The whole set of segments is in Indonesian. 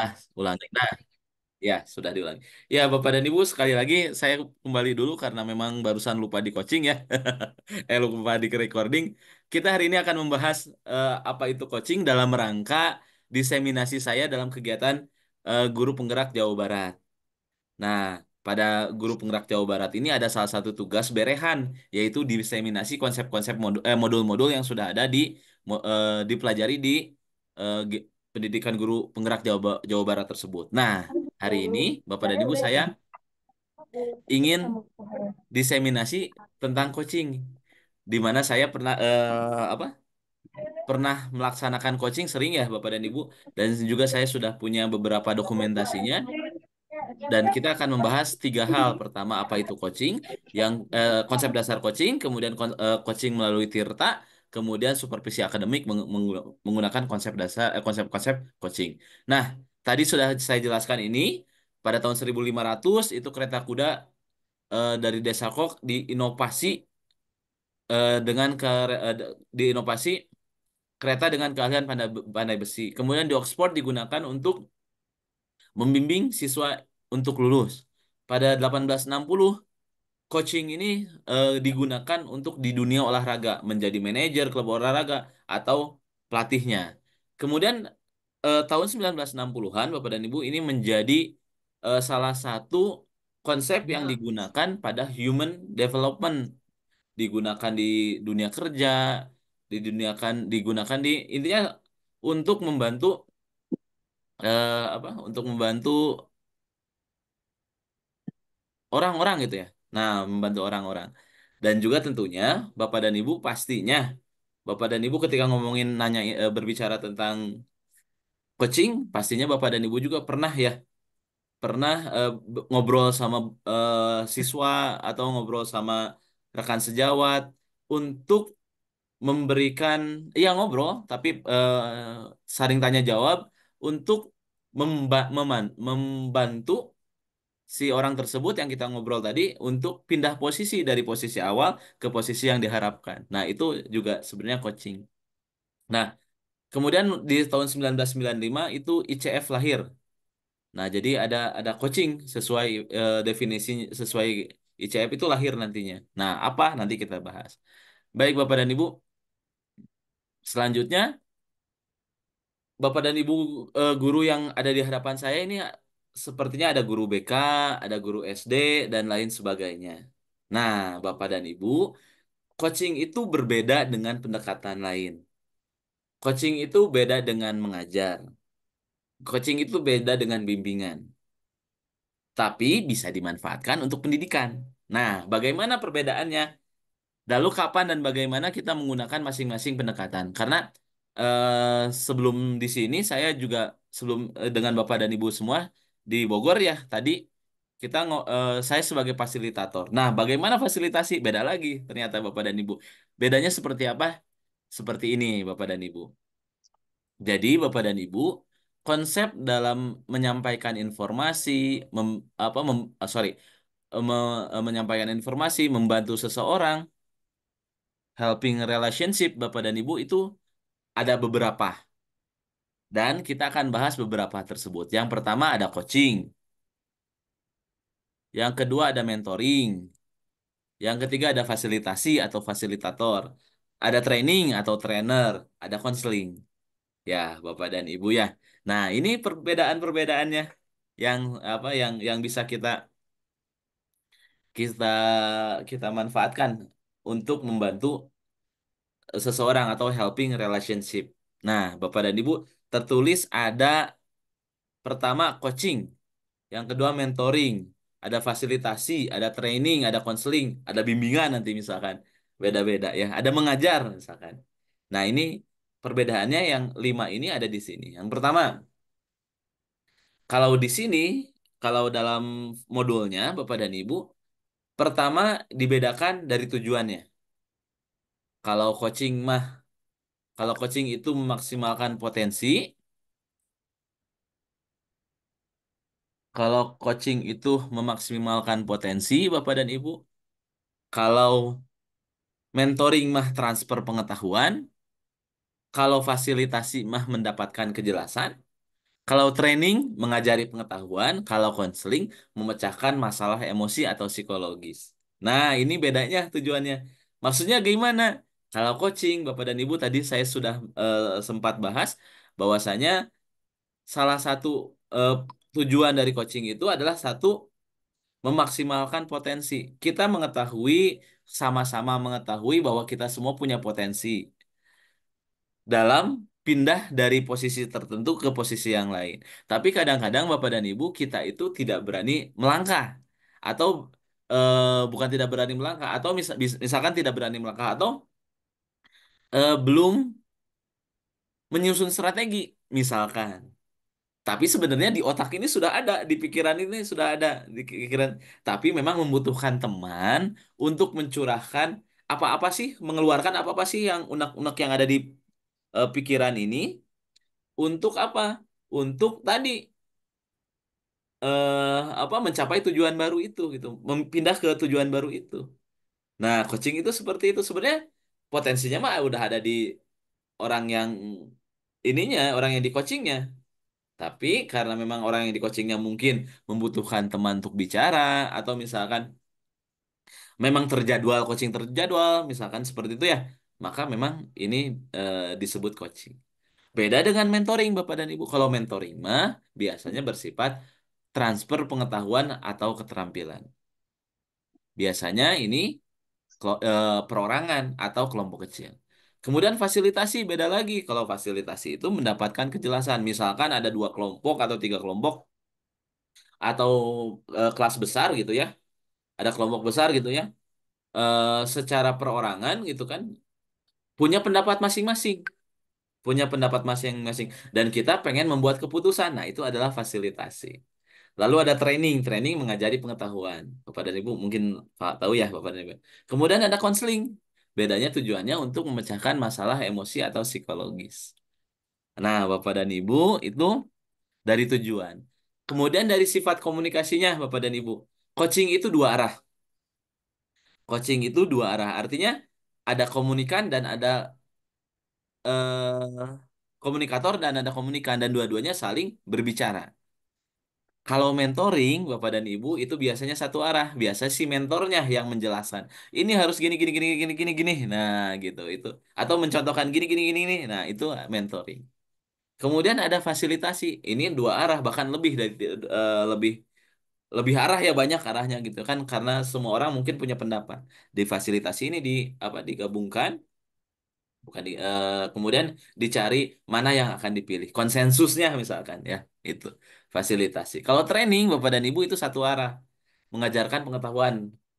ah ulangi. Nah, ya, sudah diulangi. Ya, Bapak dan Ibu, sekali lagi saya kembali dulu karena memang barusan lupa di coaching ya. eh, lupa di recording. Kita hari ini akan membahas eh, apa itu coaching dalam rangka diseminasi saya dalam kegiatan eh, Guru Penggerak Jawa Barat. Nah, pada Guru Penggerak Jawa Barat ini ada salah satu tugas berehan, yaitu diseminasi konsep-konsep modul, modul eh, yang sudah ada di eh, dipelajari di eh, pendidikan guru penggerak Jawa, Jawa Barat tersebut. Nah, hari ini Bapak dan Ibu saya ingin diseminasi tentang coaching di mana saya pernah eh, apa? pernah melaksanakan coaching sering ya Bapak dan Ibu dan juga saya sudah punya beberapa dokumentasinya dan kita akan membahas tiga hal pertama apa itu coaching yang eh, konsep dasar coaching kemudian eh, coaching melalui tirta kemudian supervisi akademik menggunakan konsep dasar konsep eh, konsep-konsep coaching. Nah, tadi sudah saya jelaskan ini pada tahun 1500 itu kereta kuda eh, dari desa Kok diinovasi eh, dengan ke eh, diinovasi kereta dengan keahlian pandai, pandai besi. Kemudian di Oxford digunakan untuk membimbing siswa untuk lulus. Pada 1860 coaching ini uh, digunakan untuk di dunia olahraga, menjadi manajer klub olahraga atau pelatihnya. Kemudian uh, tahun 1960-an Bapak dan Ibu ini menjadi uh, salah satu konsep yang iya. digunakan pada human development digunakan di dunia kerja digunakan digunakan di intinya untuk membantu uh, apa untuk membantu orang-orang gitu ya Nah, membantu orang-orang. Dan juga tentunya Bapak dan Ibu pastinya Bapak dan Ibu ketika ngomongin nanya e, berbicara tentang coaching, pastinya Bapak dan Ibu juga pernah ya pernah e, ngobrol sama e, siswa atau ngobrol sama rekan sejawat untuk memberikan ya ngobrol tapi saring tanya jawab untuk memba meman membantu si orang tersebut yang kita ngobrol tadi untuk pindah posisi dari posisi awal ke posisi yang diharapkan. Nah, itu juga sebenarnya coaching. Nah, kemudian di tahun 1995 itu ICF lahir. Nah, jadi ada ada coaching sesuai e, definisi sesuai ICF itu lahir nantinya. Nah, apa nanti kita bahas. Baik Bapak dan Ibu. Selanjutnya Bapak dan Ibu e, guru yang ada di hadapan saya ini sepertinya ada guru BK, ada guru SD, dan lain sebagainya. Nah, Bapak dan Ibu, coaching itu berbeda dengan pendekatan lain. Coaching itu beda dengan mengajar. Coaching itu beda dengan bimbingan. Tapi bisa dimanfaatkan untuk pendidikan. Nah, bagaimana perbedaannya? Lalu kapan dan bagaimana kita menggunakan masing-masing pendekatan? Karena eh, sebelum di sini saya juga sebelum eh, dengan Bapak dan Ibu semua di Bogor ya tadi kita uh, saya sebagai fasilitator. Nah, bagaimana fasilitasi? Beda lagi ternyata Bapak dan Ibu. Bedanya seperti apa? Seperti ini Bapak dan Ibu. Jadi Bapak dan Ibu, konsep dalam menyampaikan informasi mem, apa mem, uh, sorry eh, me, uh, menyampaikan informasi, membantu seseorang helping relationship Bapak dan Ibu itu ada beberapa dan kita akan bahas beberapa tersebut. Yang pertama ada coaching. Yang kedua ada mentoring. Yang ketiga ada fasilitasi atau fasilitator. Ada training atau trainer. Ada konseling. Ya, Bapak dan Ibu ya. Nah, ini perbedaan-perbedaannya yang apa yang yang bisa kita kita kita manfaatkan untuk membantu seseorang atau helping relationship. Nah, Bapak dan Ibu, tertulis ada pertama coaching, yang kedua mentoring, ada fasilitasi, ada training, ada konseling, ada bimbingan nanti misalkan beda-beda ya, ada mengajar misalkan. Nah ini perbedaannya yang lima ini ada di sini. Yang pertama, kalau di sini kalau dalam modulnya Bapak dan Ibu, pertama dibedakan dari tujuannya. Kalau coaching mah kalau coaching itu memaksimalkan potensi. Kalau coaching itu memaksimalkan potensi, Bapak dan Ibu. Kalau mentoring mah transfer pengetahuan. Kalau fasilitasi mah mendapatkan kejelasan. Kalau training mengajari pengetahuan, kalau konseling memecahkan masalah emosi atau psikologis. Nah, ini bedanya tujuannya. Maksudnya gimana? Kalau coaching, Bapak dan Ibu tadi saya sudah eh, sempat bahas bahwasanya salah satu eh, tujuan dari coaching itu adalah satu memaksimalkan potensi. Kita mengetahui sama-sama mengetahui bahwa kita semua punya potensi dalam pindah dari posisi tertentu ke posisi yang lain. Tapi kadang-kadang Bapak dan Ibu kita itu tidak berani melangkah atau eh, bukan tidak berani melangkah atau misalkan tidak berani melangkah atau uh, belum menyusun strategi misalkan. Tapi sebenarnya di otak ini sudah ada, di pikiran ini sudah ada, di pikiran. Tapi memang membutuhkan teman untuk mencurahkan apa-apa sih, mengeluarkan apa-apa sih yang unek-unek yang ada di uh, pikiran ini untuk apa? Untuk tadi eh apa mencapai tujuan baru itu gitu, memindah ke tujuan baru itu. Nah, coaching itu seperti itu sebenarnya potensinya mah udah ada di orang yang ininya, orang yang di coachingnya. Tapi karena memang orang yang di coachingnya mungkin membutuhkan teman untuk bicara atau misalkan memang terjadwal coaching terjadwal misalkan seperti itu ya, maka memang ini e, disebut coaching. Beda dengan mentoring Bapak dan Ibu. Kalau mentoring mah biasanya bersifat transfer pengetahuan atau keterampilan. Biasanya ini Eh, perorangan atau kelompok kecil. Kemudian fasilitasi beda lagi. Kalau fasilitasi itu mendapatkan kejelasan. Misalkan ada dua kelompok atau tiga kelompok atau e, kelas besar gitu ya. Ada kelompok besar gitu ya. E, secara perorangan gitu kan punya pendapat masing-masing. Punya pendapat masing-masing dan kita pengen membuat keputusan. Nah, itu adalah fasilitasi. Lalu ada training, training mengajari pengetahuan. Bapak dan Ibu mungkin Pak tahu ya Bapak dan Ibu. Kemudian ada konseling. Bedanya tujuannya untuk memecahkan masalah emosi atau psikologis. Nah, Bapak dan Ibu itu dari tujuan. Kemudian dari sifat komunikasinya Bapak dan Ibu. Coaching itu dua arah. Coaching itu dua arah. Artinya ada komunikan dan ada eh, komunikator dan ada komunikan dan dua-duanya saling berbicara. Kalau mentoring, Bapak dan Ibu itu biasanya satu arah. Biasa si mentornya yang menjelaskan. Ini harus gini gini gini gini gini gini. Nah, gitu itu. Atau mencontohkan gini gini gini gini. Nah, itu mentoring. Kemudian ada fasilitasi. Ini dua arah bahkan lebih dari uh, lebih lebih arah ya banyak arahnya gitu kan karena semua orang mungkin punya pendapat. Di fasilitasi ini di apa digabungkan bukan di, uh, kemudian dicari mana yang akan dipilih konsensusnya misalkan ya itu fasilitasi. Kalau training Bapak dan Ibu itu satu arah, mengajarkan pengetahuan.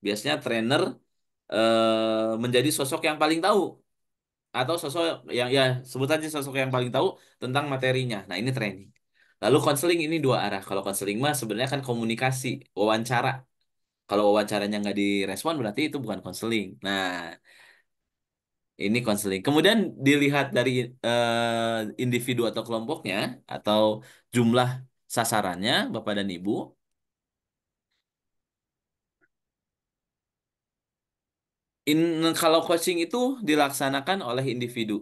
Biasanya trainer eh, menjadi sosok yang paling tahu atau sosok yang ya sebut aja sosok yang paling tahu tentang materinya. Nah, ini training. Lalu konseling ini dua arah. Kalau konseling mah sebenarnya kan komunikasi, wawancara. Kalau wawancaranya nggak direspon berarti itu bukan konseling. Nah, ini konseling. Kemudian dilihat dari uh, individu atau kelompoknya atau jumlah sasarannya Bapak dan Ibu In, kalau coaching itu dilaksanakan oleh individu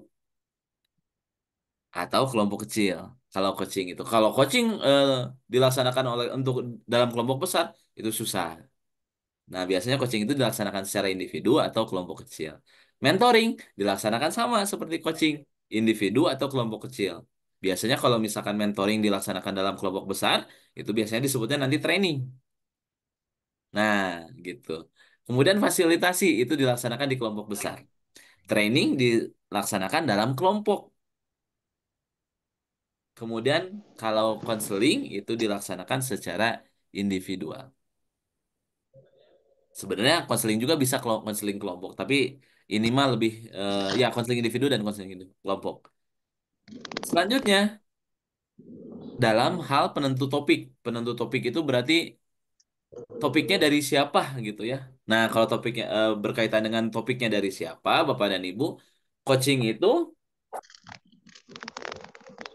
atau kelompok kecil. Kalau coaching itu, kalau coaching eh, dilaksanakan oleh untuk dalam kelompok besar itu susah. Nah, biasanya coaching itu dilaksanakan secara individu atau kelompok kecil. Mentoring dilaksanakan sama seperti coaching, individu atau kelompok kecil. Biasanya kalau misalkan mentoring dilaksanakan dalam kelompok besar, itu biasanya disebutnya nanti training. Nah, gitu. Kemudian fasilitasi itu dilaksanakan di kelompok besar. Training dilaksanakan dalam kelompok. Kemudian kalau konseling itu dilaksanakan secara individual. Sebenarnya konseling juga bisa konseling kelompok, tapi ini mah lebih uh, ya konseling individu dan konseling kelompok. Selanjutnya, dalam hal penentu topik. Penentu topik itu berarti topiknya dari siapa gitu ya. Nah, kalau topiknya eh, berkaitan dengan topiknya dari siapa, Bapak dan Ibu, coaching itu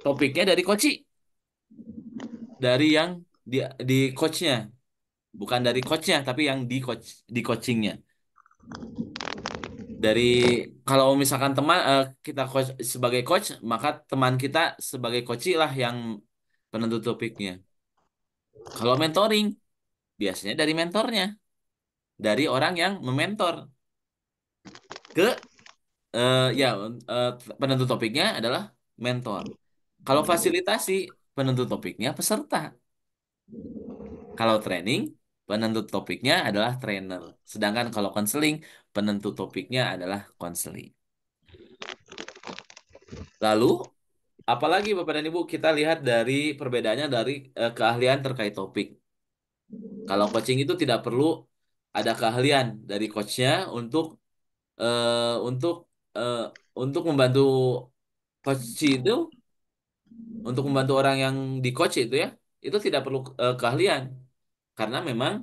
topiknya dari coaching Dari yang di, di coachnya. Bukan dari coachnya, tapi yang di coach di coachingnya dari kalau misalkan teman uh, kita coach sebagai coach maka teman kita sebagai coach lah yang penentu topiknya kalau mentoring biasanya dari mentornya dari orang yang mementor ke uh, ya uh, penentu topiknya adalah mentor kalau fasilitasi penentu topiknya peserta kalau training penentu topiknya adalah trainer. Sedangkan kalau konseling, penentu topiknya adalah konseling. Lalu, apalagi Bapak dan Ibu kita lihat dari perbedaannya dari eh, keahlian terkait topik. Kalau coaching itu tidak perlu ada keahlian dari coachnya untuk eh, untuk eh, untuk membantu coach itu untuk membantu orang yang di coach itu ya itu tidak perlu eh, keahlian karena memang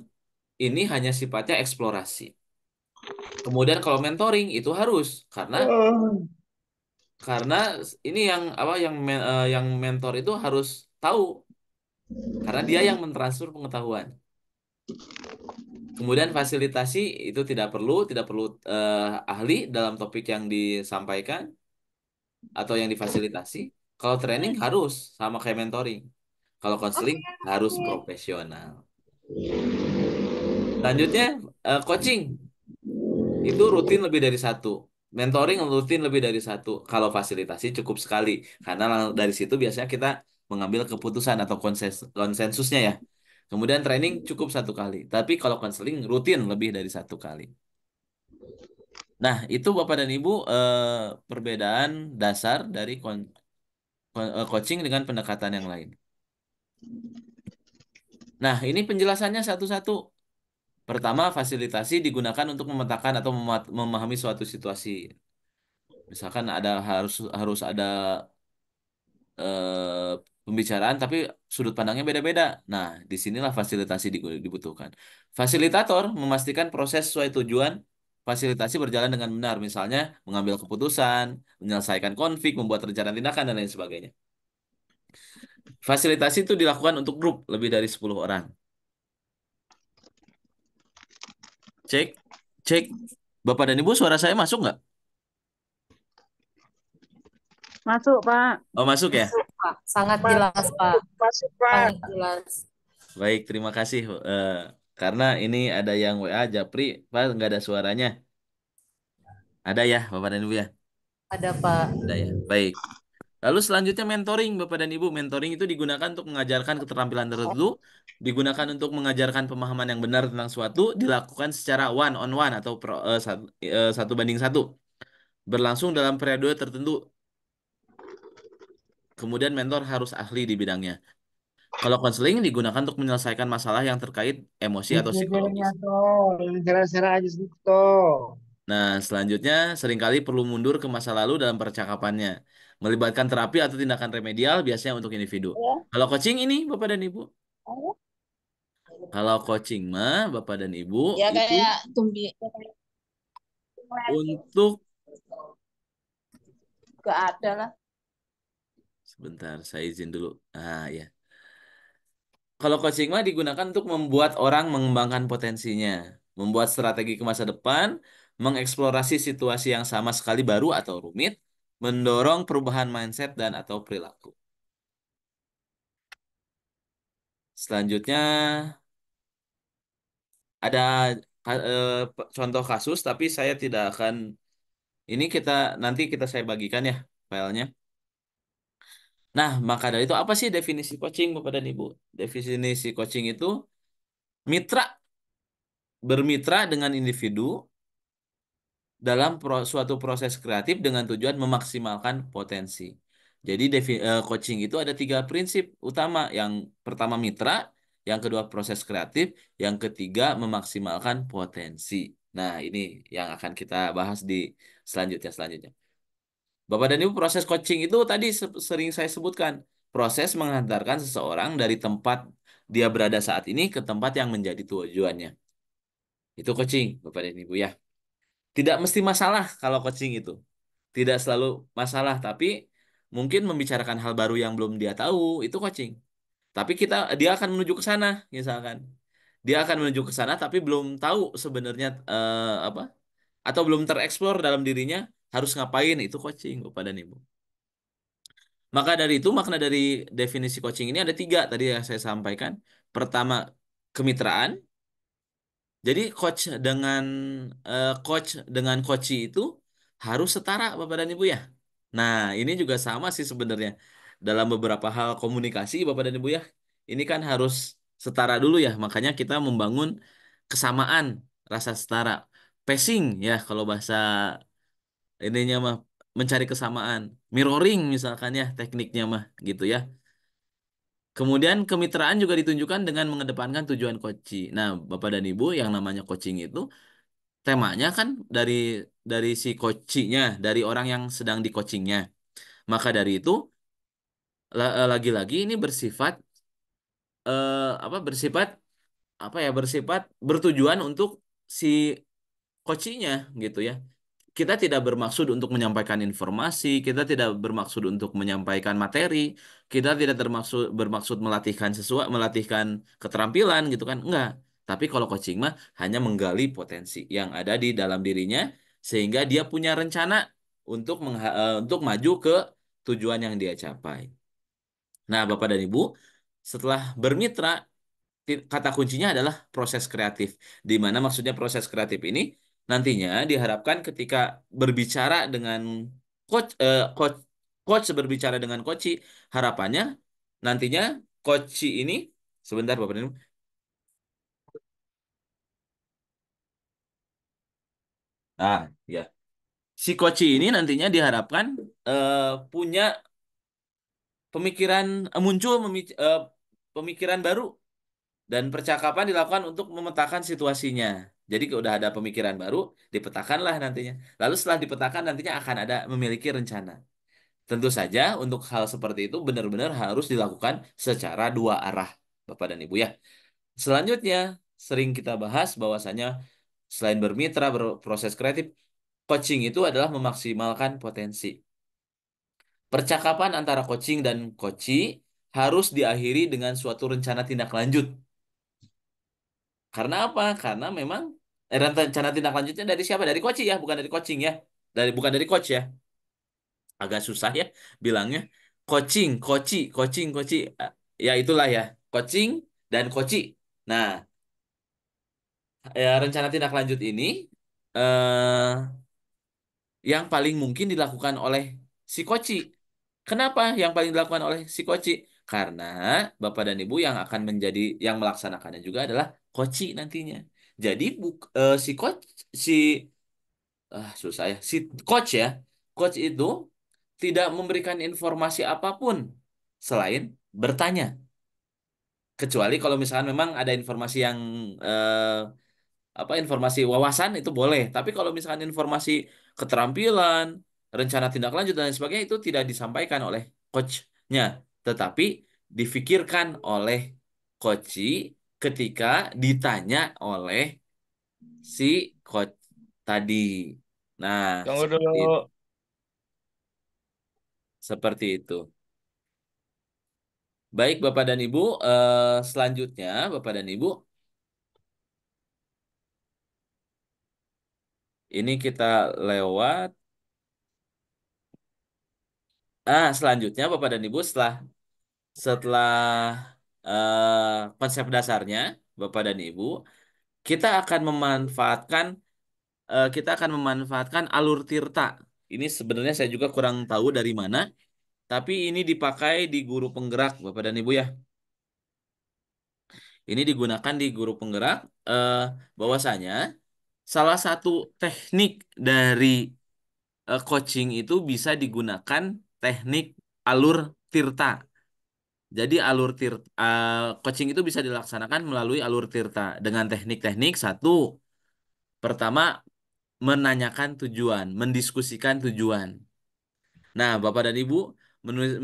ini hanya sifatnya eksplorasi. Kemudian kalau mentoring itu harus karena karena ini yang apa yang men, uh, eh, yang mentor itu harus tahu karena dia yang mentransfer pengetahuan. Kemudian fasilitasi itu tidak perlu, tidak perlu uh, ahli dalam topik yang disampaikan atau yang difasilitasi. Kalau training harus sama kayak mentoring. Kalau konseling okay. harus profesional lanjutnya uh, coaching itu rutin lebih dari satu. Mentoring rutin lebih dari satu. Kalau fasilitasi cukup sekali karena dari situ biasanya kita mengambil keputusan atau konsens konsensusnya ya. Kemudian training cukup satu kali. Tapi kalau konseling rutin lebih dari satu kali. Nah, itu Bapak dan Ibu eh, perbedaan dasar dari eh, coaching dengan pendekatan yang lain. Nah, ini penjelasannya satu-satu. Pertama, fasilitasi digunakan untuk memetakan atau memahami suatu situasi. Misalkan ada harus harus ada eh, pembicaraan tapi sudut pandangnya beda-beda. Nah, disinilah fasilitasi dibutuhkan. Fasilitator memastikan proses sesuai tujuan fasilitasi berjalan dengan benar, misalnya mengambil keputusan, menyelesaikan konflik, membuat rencana tindakan dan lain sebagainya. Fasilitasi itu dilakukan untuk grup lebih dari 10 orang. Cek, cek. Bapak dan Ibu suara saya masuk nggak? Masuk, Pak. Oh, masuk ya? Masuk, Pak. Sangat masuk, jelas, Pak. Masuk, Pak. Sangat jelas. Baik, terima kasih. Uh, karena ini ada yang WA Japri, Pak nggak ada suaranya. Ada ya, Bapak dan Ibu ya? Ada, Pak. Ada ya. Baik. Lalu selanjutnya mentoring Bapak dan Ibu. Mentoring itu digunakan untuk mengajarkan keterampilan tertentu, digunakan untuk mengajarkan pemahaman yang benar tentang suatu, dilakukan secara one on one atau pro, uh, eh, satu, uh, eh, satu banding satu, berlangsung dalam periode tertentu. Kemudian mentor harus ahli di bidangnya. Kalau konseling digunakan untuk menyelesaikan masalah yang terkait emosi atau iya, psikologis. Iya, iya, nah, selanjutnya seringkali perlu mundur ke masa lalu dalam percakapannya melibatkan terapi atau tindakan remedial biasanya untuk individu. Ya. Kalau coaching ini Bapak dan Ibu? Ya. Kalau coaching mah Bapak dan Ibu ya, kayak itu tumbi. untuk ke ada lah. Sebentar, saya izin dulu. Ah ya. Kalau coaching mah digunakan untuk membuat orang mengembangkan potensinya, membuat strategi ke masa depan, mengeksplorasi situasi yang sama sekali baru atau rumit, mendorong perubahan mindset dan atau perilaku. Selanjutnya ada e, contoh kasus tapi saya tidak akan ini kita nanti kita saya bagikan ya filenya. Nah, maka dari itu apa sih definisi coaching Bapak dan Ibu? Definisi coaching itu mitra bermitra dengan individu dalam pro suatu proses kreatif dengan tujuan memaksimalkan potensi. Jadi eh, coaching itu ada tiga prinsip utama. Yang pertama mitra, yang kedua proses kreatif, yang ketiga memaksimalkan potensi. Nah ini yang akan kita bahas di selanjutnya selanjutnya. Bapak dan Ibu proses coaching itu tadi sering saya sebutkan proses menghantarkan seseorang dari tempat dia berada saat ini ke tempat yang menjadi tujuannya. Itu coaching, Bapak dan Ibu ya tidak mesti masalah kalau coaching itu tidak selalu masalah tapi mungkin membicarakan hal baru yang belum dia tahu itu coaching tapi kita dia akan menuju ke sana misalkan dia akan menuju ke sana tapi belum tahu sebenarnya uh, apa atau belum tereksplor dalam dirinya harus ngapain itu coaching kepada dan maka dari itu makna dari definisi coaching ini ada tiga tadi yang saya sampaikan pertama kemitraan jadi coach dengan uh, coach dengan coachi itu harus setara Bapak dan Ibu ya. Nah, ini juga sama sih sebenarnya. Dalam beberapa hal komunikasi Bapak dan Ibu ya, ini kan harus setara dulu ya. Makanya kita membangun kesamaan rasa setara. Pacing ya kalau bahasa ininya mah mencari kesamaan. Mirroring misalkan ya tekniknya mah gitu ya. Kemudian kemitraan juga ditunjukkan dengan mengedepankan tujuan coaching. Nah, Bapak dan Ibu yang namanya coaching itu temanya kan dari dari si coachingnya, dari orang yang sedang di coachingnya. Maka dari itu eh, lagi-lagi ini bersifat eh, apa bersifat apa ya bersifat bertujuan untuk si coachingnya gitu ya kita tidak bermaksud untuk menyampaikan informasi, kita tidak bermaksud untuk menyampaikan materi, kita tidak termaksud bermaksud melatihkan sesuatu, melatihkan keterampilan gitu kan? Enggak. Tapi kalau coaching mah hanya menggali potensi yang ada di dalam dirinya sehingga dia punya rencana untuk eh, untuk maju ke tujuan yang dia capai. Nah, Bapak dan Ibu, setelah bermitra kata kuncinya adalah proses kreatif. Di mana maksudnya proses kreatif ini nantinya diharapkan ketika berbicara dengan coach eh, coach coach berbicara dengan coach harapannya nantinya coach ini sebentar Bapak Ibu Nah, ya. Si Koci ini nantinya diharapkan eh, punya pemikiran eh, muncul eh, pemikiran baru dan percakapan dilakukan untuk memetakan situasinya. Jadi udah ada pemikiran baru, dipetakanlah nantinya. Lalu setelah dipetakan nantinya akan ada memiliki rencana. Tentu saja untuk hal seperti itu benar-benar harus dilakukan secara dua arah, Bapak dan Ibu ya. Selanjutnya, sering kita bahas bahwasanya selain bermitra, berproses kreatif, coaching itu adalah memaksimalkan potensi. Percakapan antara coaching dan koci harus diakhiri dengan suatu rencana tindak lanjut. Karena apa? Karena memang Eh, rencana tindak lanjutnya dari siapa? Dari coaching ya, bukan dari coaching ya. Dari bukan dari coach ya. Agak susah ya bilangnya. Coaching, Koci, coaching, Koci, eh, Ya itulah ya, coaching dan Koci. Nah, ya, rencana tindak lanjut ini eh yang paling mungkin dilakukan oleh si Koci. Kenapa yang paling dilakukan oleh si Koci? Karena bapak dan ibu yang akan menjadi yang melaksanakannya juga adalah Koci nantinya. Jadi bu, uh, eh, si coach si ah susah ya. Si coach ya, coach itu tidak memberikan informasi apapun selain bertanya. Kecuali kalau misalkan memang ada informasi yang uh, apa informasi wawasan itu boleh, tapi kalau misalkan informasi keterampilan, rencana tindak lanjut dan sebagainya itu tidak disampaikan oleh coachnya, tetapi difikirkan oleh coach ketika ditanya oleh si coach tadi. Nah, Tunggu seperti Itu. Seperti itu. Baik, Bapak dan Ibu, eh, selanjutnya Bapak dan Ibu ini kita lewat Ah, selanjutnya Bapak dan Ibu setelah setelah Eh, konsep dasarnya, Bapak dan Ibu, kita akan memanfaatkan eh, kita akan memanfaatkan alur tirta. Ini sebenarnya saya juga kurang tahu dari mana, tapi ini dipakai di guru penggerak, Bapak dan Ibu ya. Ini digunakan di guru penggerak eh, bahwasanya salah satu teknik dari coaching itu bisa digunakan teknik alur tirta jadi alur tirta, uh, eh, coaching itu bisa dilaksanakan melalui alur tirta dengan teknik-teknik satu pertama menanyakan tujuan, mendiskusikan tujuan. Nah, Bapak dan Ibu,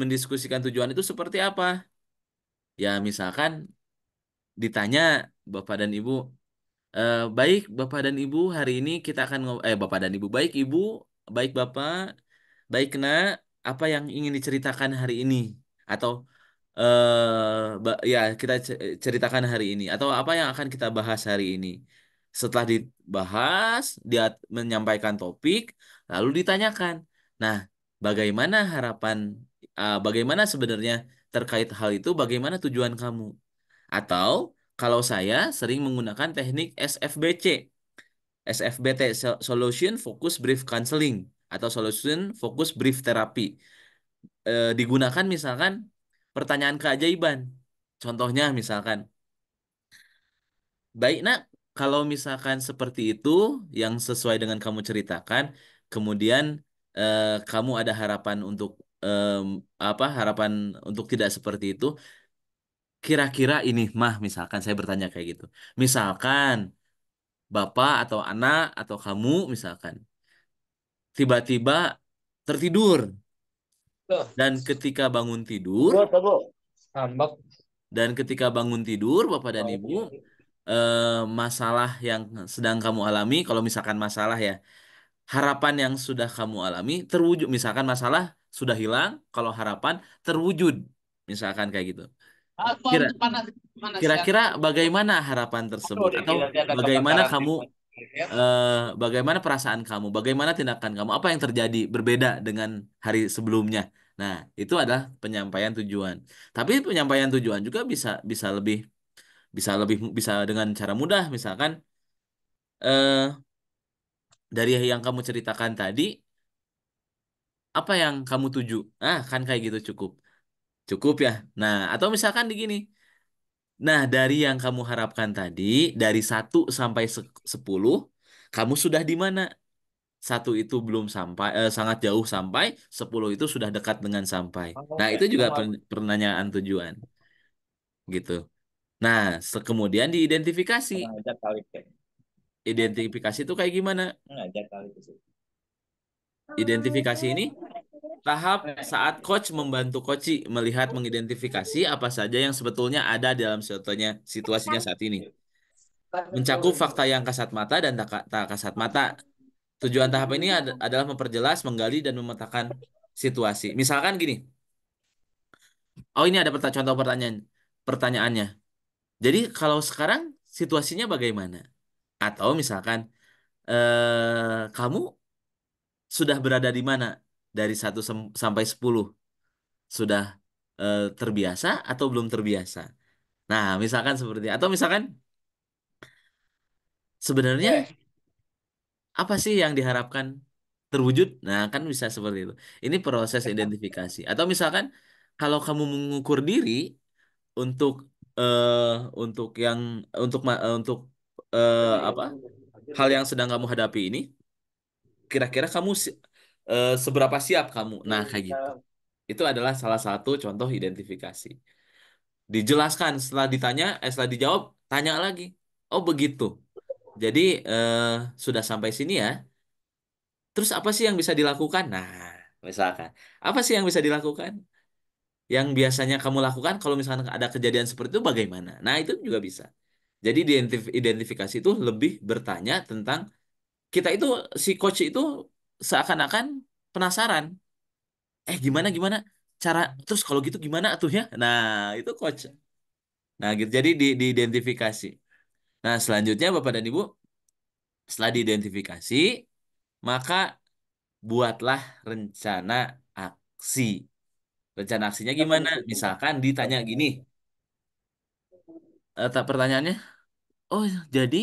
mendiskusikan tujuan itu seperti apa? Ya, misalkan ditanya Bapak dan Ibu, e, baik Bapak dan Ibu, hari ini kita akan eh Bapak dan Ibu, baik Ibu, baik Bapak, baik Nak, apa yang ingin diceritakan hari ini? Atau eh ya kita ceritakan hari ini atau apa yang akan kita bahas hari ini. Setelah dibahas, dia menyampaikan topik, lalu ditanyakan. Nah, bagaimana harapan uh, bagaimana sebenarnya terkait hal itu bagaimana tujuan kamu? Atau kalau saya sering menggunakan teknik SFBC. SFBT Solution Focus Brief Counseling atau Solution Focus Brief Therapy. E, eh, digunakan misalkan pertanyaan keajaiban. Contohnya misalkan, baik nak, kalau misalkan seperti itu yang sesuai dengan kamu ceritakan, kemudian eh, kamu ada harapan untuk eh, apa? Harapan untuk tidak seperti itu. Kira-kira ini mah misalkan saya bertanya kayak gitu. Misalkan bapak atau anak atau kamu misalkan tiba-tiba tertidur dan ketika bangun tidur, dan ketika bangun tidur, Bapak dan Ibu, eh, masalah yang sedang kamu alami, kalau misalkan masalah ya, harapan yang sudah kamu alami terwujud. Misalkan masalah sudah hilang, kalau harapan terwujud, misalkan kayak gitu. Ya. Kira-kira bagaimana harapan tersebut atau bagaimana kamu Iya. Eh, bagaimana perasaan kamu, bagaimana tindakan kamu, apa yang terjadi berbeda dengan hari sebelumnya. Nah, itu adalah penyampaian tujuan. Tapi penyampaian tujuan juga bisa bisa lebih bisa lebih bisa dengan cara mudah misalkan eh, dari yang kamu ceritakan tadi apa yang kamu tuju? Ah, kan kayak gitu cukup. Cukup ya. Nah, atau misalkan begini. Nah, dari yang kamu harapkan tadi, dari 1 sampai sepuluh 10, kamu sudah di mana? Satu itu belum sampai, eh, sangat jauh sampai, 10 itu sudah dekat dengan sampai. Oh, nah, itu juga pertanyaan tujuan, gitu. Nah, kemudian diidentifikasi. Identifikasi itu kayak gimana? Identifikasi ini Tahap saat coach membantu koci melihat mengidentifikasi apa saja yang sebetulnya ada dalam situasinya, situasinya saat ini. Mencakup fakta yang kasat mata dan tak, tak kasat mata. Tujuan tahap ini ad adalah memperjelas, menggali, dan memetakan situasi. Misalkan gini. Oh ini ada perta contoh pertanyaan pertanyaannya. Jadi kalau sekarang situasinya bagaimana? Atau misalkan eh, kamu sudah berada di mana? dari 1 sampai 10 sudah e, terbiasa atau belum terbiasa. Nah, misalkan seperti atau misalkan sebenarnya apa sih yang diharapkan terwujud? Nah, kan bisa seperti itu. Ini proses identifikasi. Atau misalkan kalau kamu mengukur diri untuk eh, untuk yang untuk eh, untuk eh, apa? hal yang sedang kamu hadapi ini kira-kira kamu uh, seberapa siap kamu nah kayak iya. gitu itu adalah salah satu contoh identifikasi dijelaskan setelah ditanya eh, setelah dijawab tanya lagi oh begitu jadi uh, sudah sampai sini ya terus apa sih yang bisa dilakukan nah misalkan apa sih yang bisa dilakukan yang biasanya kamu lakukan kalau misalkan ada kejadian seperti itu bagaimana nah itu juga bisa jadi identifikasi itu lebih bertanya tentang kita itu si coach itu seakan-akan penasaran. Eh gimana hmm. gimana cara terus kalau gitu gimana tuh ya? Nah, itu coach. Nah, gitu. Jadi di diidentifikasi. Nah, selanjutnya Bapak dan Ibu, setelah diidentifikasi, maka buatlah rencana aksi. Rencana aksinya gimana? Misalkan ditanya gini. Eh, pertanyaannya, oh jadi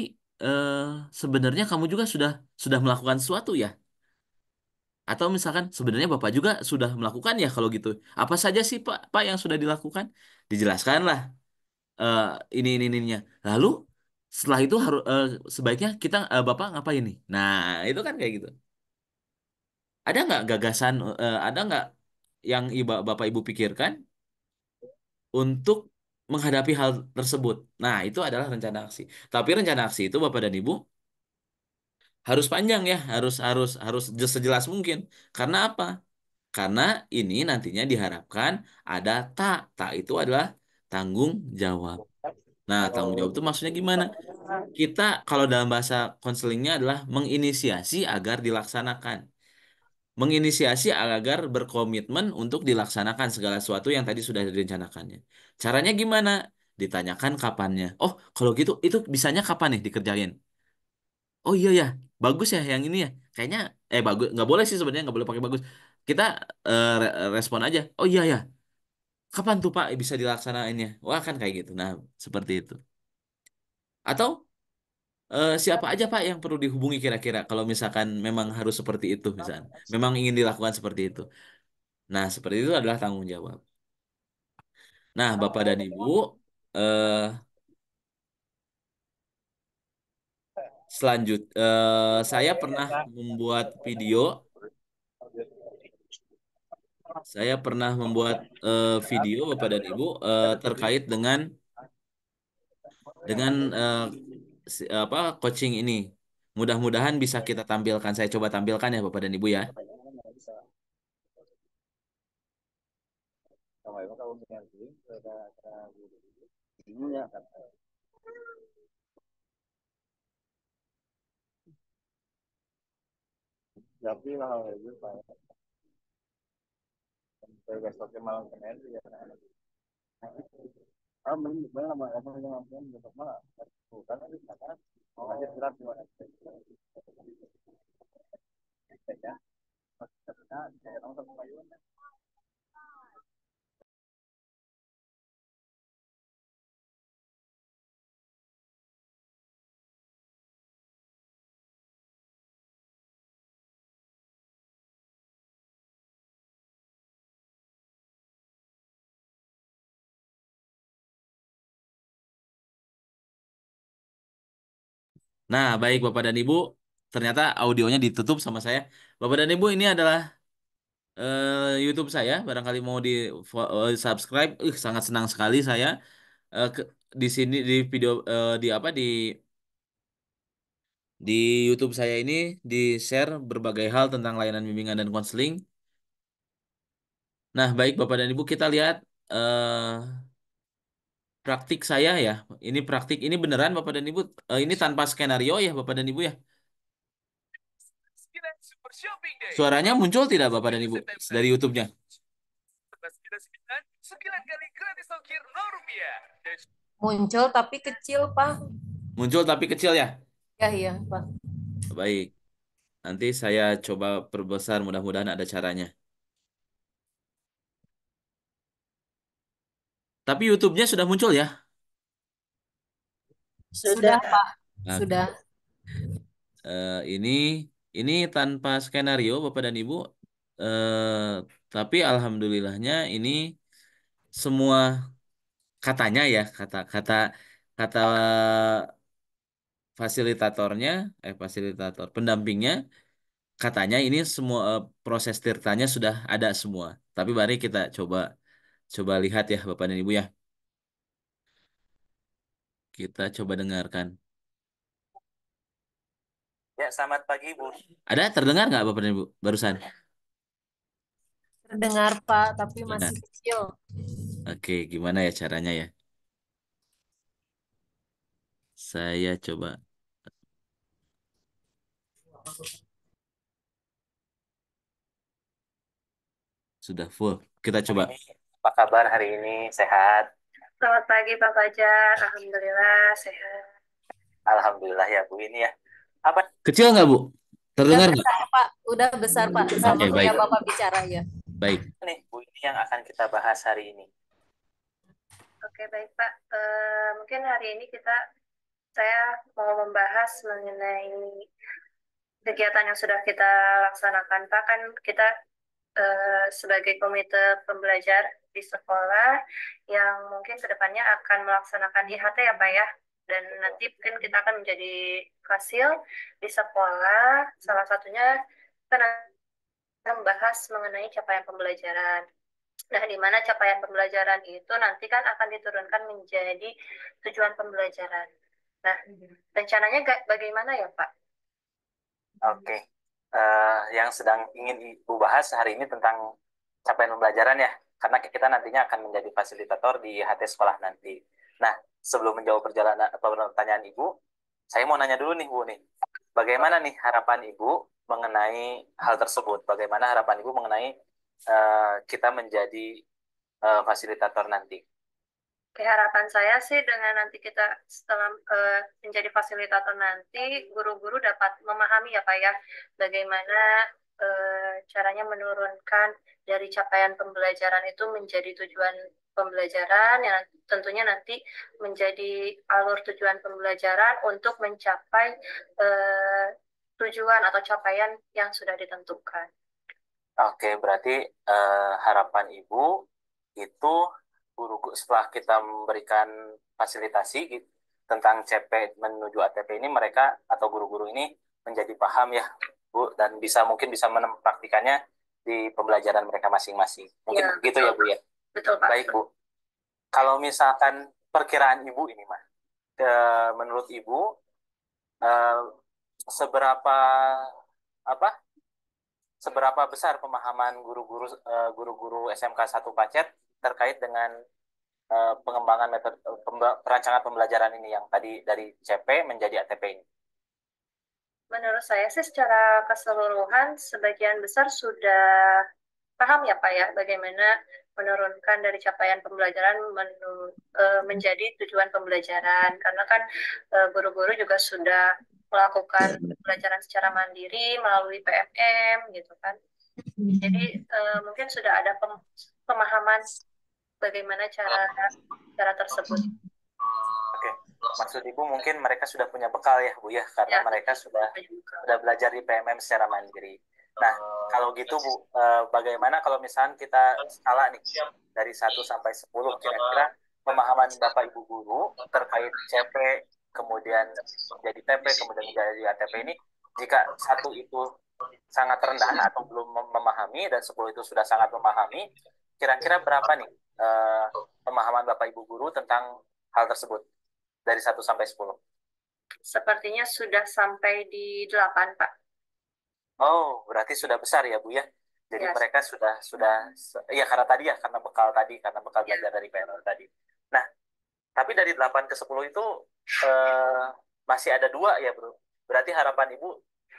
eh, sebenarnya kamu juga sudah sudah melakukan sesuatu ya? Atau misalkan sebenarnya Bapak juga sudah melakukan ya kalau gitu. Apa saja sih Pak, Pak yang sudah dilakukan? Dijelaskanlah uh, ini ini ininya. Lalu setelah itu harus uh, sebaiknya kita uh, Bapak ngapain nih? Nah, itu kan kayak gitu. Ada nggak gagasan Uh, ada nggak yang iba, Bapak Ibu pikirkan untuk menghadapi hal tersebut. Nah, itu adalah rencana aksi. Tapi rencana aksi itu Bapak dan Ibu harus panjang ya, harus harus harus sejelas mungkin. Karena apa? Karena ini nantinya diharapkan ada tak. Tak itu adalah tanggung jawab. Nah, tanggung jawab itu maksudnya gimana? Kita kalau dalam bahasa konselingnya adalah menginisiasi agar dilaksanakan. Menginisiasi agar berkomitmen untuk dilaksanakan segala sesuatu yang tadi sudah direncanakannya. Caranya gimana? Ditanyakan kapannya. Oh, kalau gitu itu bisanya kapan nih dikerjain? Oh iya ya, bagus ya yang ini ya kayaknya eh bagus nggak boleh sih sebenarnya nggak boleh pakai bagus kita uh, respon aja oh iya ya kapan tuh pak bisa dilaksanainnya wah kan kayak gitu nah seperti itu atau uh, siapa aja pak yang perlu dihubungi kira-kira kalau misalkan memang harus seperti itu misalnya memang ingin dilakukan seperti itu nah seperti itu adalah tanggung jawab nah bapak dan ibu uh, selanjut uh, saya pernah membuat video saya pernah membuat uh, video Bapak dan Ibu uh, terkait dengan dengan uh, si, apa coaching ini. Mudah-mudahan bisa kita tampilkan. Saya coba tampilkan ya Bapak dan Ibu ya. ya, kan? Tapi lah itu pak. Sampai besoknya malam kemarin ya. Ah, mending lah, sama emang yang ngapain besok malam? Bukan lagi karena aja di mana? Ya, maksudnya saya nongkrong sama Yuan. Ya. Nah, baik Bapak dan Ibu, ternyata audionya ditutup sama saya. Bapak dan Ibu, ini adalah uh, YouTube saya. Barangkali mau di eh, subscribe, uh, sangat senang sekali saya uh, ke, di sini di video uh, di apa di di YouTube saya ini di share berbagai hal tentang layanan bimbingan dan konseling. Nah, baik Bapak dan Ibu, kita lihat. Uh, praktik saya ya. Ini praktik ini beneran Bapak dan Ibu. Eh, ini tanpa skenario ya Bapak dan Ibu ya. Suaranya muncul tidak Bapak dan Ibu dari YouTube-nya? Ya. Muncul tapi kecil, Pak. Muncul tapi kecil ya? Ya, iya, Pak. Baik. Nanti saya coba perbesar, mudah-mudahan ada caranya. Tapi YouTube-nya sudah muncul ya? Sudah, Pak. Nah, sudah. Uh, ini ini tanpa skenario Bapak dan Ibu. Uh, tapi alhamdulillahnya ini semua katanya ya, kata kata kata fasilitatornya, eh fasilitator pendampingnya katanya ini semua uh, proses tirtanya sudah ada semua. Tapi mari kita coba Coba lihat ya Bapak dan Ibu ya. Kita coba dengarkan. Ya, selamat pagi Bu. Ada terdengar nggak Bapak dan Ibu barusan? Terdengar Pak, tapi masih kecil. Oke, gimana ya caranya ya? Saya coba. Sudah full. Kita coba. Apa kabar hari ini? Sehat? Selamat pagi Pak Fajar. Alhamdulillah sehat. Alhamdulillah ya Bu ini ya. Apa? Kecil nggak Bu? Terdengar nggak? Pak, udah besar Pak. Sama okay, baik. Bapak bicara ya. Baik. Nih Bu ini yang akan kita bahas hari ini. Oke baik Pak. E, mungkin hari ini kita saya mau membahas mengenai kegiatan yang sudah kita laksanakan Pak kan kita eh, sebagai komite pembelajar di sekolah yang mungkin kedepannya akan melaksanakan IHT ya Pak ya dan nanti mungkin kita akan menjadi hasil di sekolah salah satunya kita membahas mengenai capaian pembelajaran Nah, di mana capaian pembelajaran itu nanti kan akan diturunkan menjadi tujuan pembelajaran. Nah, iya. rencananya bagaimana ya, Pak? Oke. Okay. Uh, eh, yang sedang ingin Ibu bahas hari ini tentang capaian pembelajaran ya karena kita nantinya akan menjadi fasilitator di HT sekolah nanti. Nah, sebelum menjawab perjalanan atau pertanyaan Ibu, saya mau nanya dulu nih Bu nih. Bagaimana nih harapan Ibu mengenai hal tersebut? Bagaimana harapan Ibu mengenai uh, kita menjadi uh, fasilitator nanti? Oke, harapan saya sih dengan nanti kita setelah uh, menjadi fasilitator nanti, guru-guru dapat memahami ya Pak ya, bagaimana e, caranya menurunkan dari capaian pembelajaran itu menjadi tujuan pembelajaran yang tentunya nanti menjadi alur tujuan pembelajaran untuk mencapai e, tujuan atau capaian yang sudah ditentukan. Oke, berarti e, harapan Ibu itu guru setelah kita memberikan fasilitasi tentang CP menuju ATP ini mereka atau guru-guru ini menjadi paham ya Bu dan bisa mungkin bisa menempraktikannya di pembelajaran mereka masing-masing. Mungkin ya, begitu ya Bu ya. Betul Pak. Baik Bu. Kalau misalkan perkiraan Ibu ini mah ke menurut Ibu uh, seberapa apa? Seberapa besar pemahaman guru-guru eh, guru-guru uh, SMK 1 Pacet terkait dengan eh, pengembangan metode perancangan pembelajaran ini yang tadi dari CP menjadi ATP ini? Menurut saya sih secara keseluruhan sebagian besar sudah paham ya Pak ya bagaimana menurunkan dari capaian pembelajaran menu, e, menjadi tujuan pembelajaran karena kan e, guru-guru e, juga sudah melakukan pembelajaran secara mandiri melalui PMM gitu kan jadi e, mungkin sudah ada pem, pemahaman bagaimana cara cara tersebut maksud ibu mungkin mereka sudah punya bekal ya bu ya karena ya, mereka sudah sudah belajar di PMM secara mandiri. Nah oh, kalau gitu iya bu eh, bagaimana kalau misalnya kita skala nih dari 1 sampai 10 kira-kira pemahaman bapak ibu guru terkait CP kemudian jadi TP kemudian menjadi ATP ini jika satu itu sangat rendah atau belum memahami dan 10 itu sudah sangat memahami kira-kira berapa nih eh, pemahaman bapak ibu guru tentang hal tersebut? dari 1 sampai 10? Sepertinya sudah sampai di 8, Pak. Oh, berarti sudah besar ya, Bu ya? Jadi ya. mereka sudah sudah ya karena tadi ya karena bekal tadi, karena bekal iya. belajar dari panel tadi. Nah, tapi dari 8 ke 10 itu eh, masih ada dua ya, Bro. Berarti harapan Ibu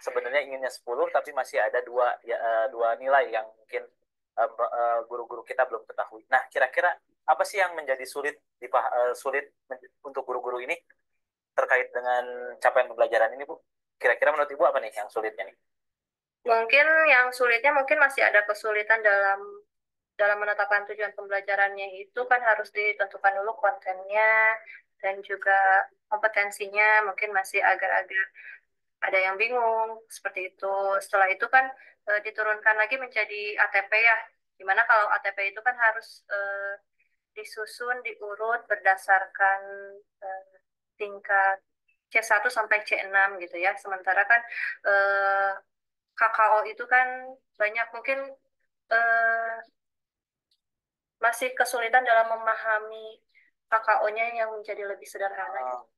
sebenarnya inginnya 10 tapi masih ada dua ya, eh, dua nilai yang mungkin eh, eh, guru-guru kita belum ketahui. Nah, kira-kira apa sih yang menjadi sulit di uh, sulit untuk guru-guru ini terkait dengan capaian pembelajaran ini bu kira-kira menurut ibu apa nih yang sulitnya nih mungkin yang sulitnya mungkin masih ada kesulitan dalam dalam menetapkan tujuan pembelajarannya itu kan harus ditentukan dulu kontennya dan juga kompetensinya mungkin masih agak-agak ada yang bingung seperti itu setelah itu kan e, diturunkan lagi menjadi ATP ya gimana kalau ATP itu kan harus e, disusun, diurut berdasarkan eh, tingkat C1 sampai C6 gitu ya. Sementara kan eh, KKO itu kan banyak mungkin eh, masih kesulitan dalam memahami KKO-nya yang menjadi lebih sederhana. Oh.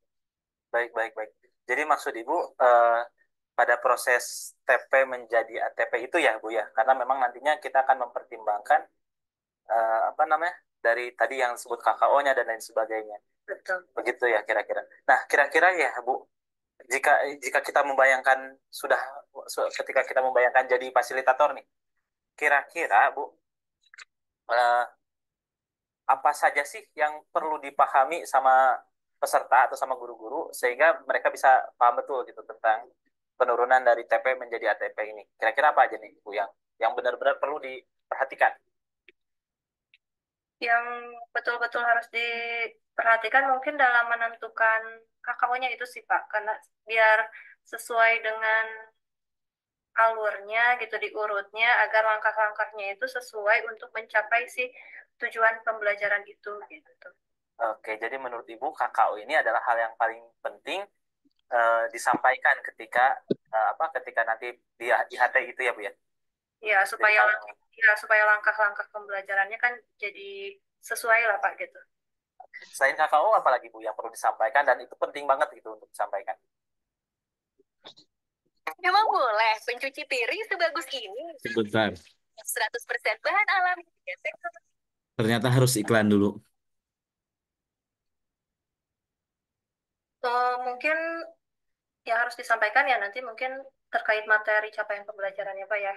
Baik, baik, baik. Jadi maksud Ibu, eh, pada proses TP menjadi ATP itu ya Bu ya, karena memang nantinya kita akan mempertimbangkan uh, apa namanya dari tadi yang sebut KKO-nya dan lain sebagainya. Betul. Begitu ya kira-kira. Nah, kira-kira ya Bu, jika jika kita membayangkan sudah ketika kita membayangkan jadi fasilitator nih, kira-kira Bu eh, apa saja sih yang perlu dipahami sama peserta atau sama guru-guru sehingga mereka bisa paham betul gitu tentang penurunan dari TP menjadi ATP ini. Kira-kira apa aja nih Bu yang yang benar-benar perlu diperhatikan? yang betul-betul harus diperhatikan mungkin dalam menentukan kakaonya itu sih Pak karena biar sesuai dengan alurnya gitu diurutnya agar langkah-langkahnya itu sesuai untuk mencapai si tujuan pembelajaran itu gitu. Oke, jadi menurut Ibu KKO ini adalah hal yang paling penting uh, disampaikan ketika uh, apa ketika nanti di IHT itu ya Bu ya. Iya, supaya jadi, ya supaya langkah-langkah pembelajarannya kan jadi sesuai lah Pak gitu. Selain KKO apalagi Bu yang perlu disampaikan dan itu penting banget gitu untuk disampaikan. Emang boleh pencuci piring sebagus ini? Sebentar. 100% bahan alami. Ternyata harus iklan dulu. So, eh, mungkin yang harus disampaikan ya nanti mungkin terkait materi capaian pembelajarannya Pak ya.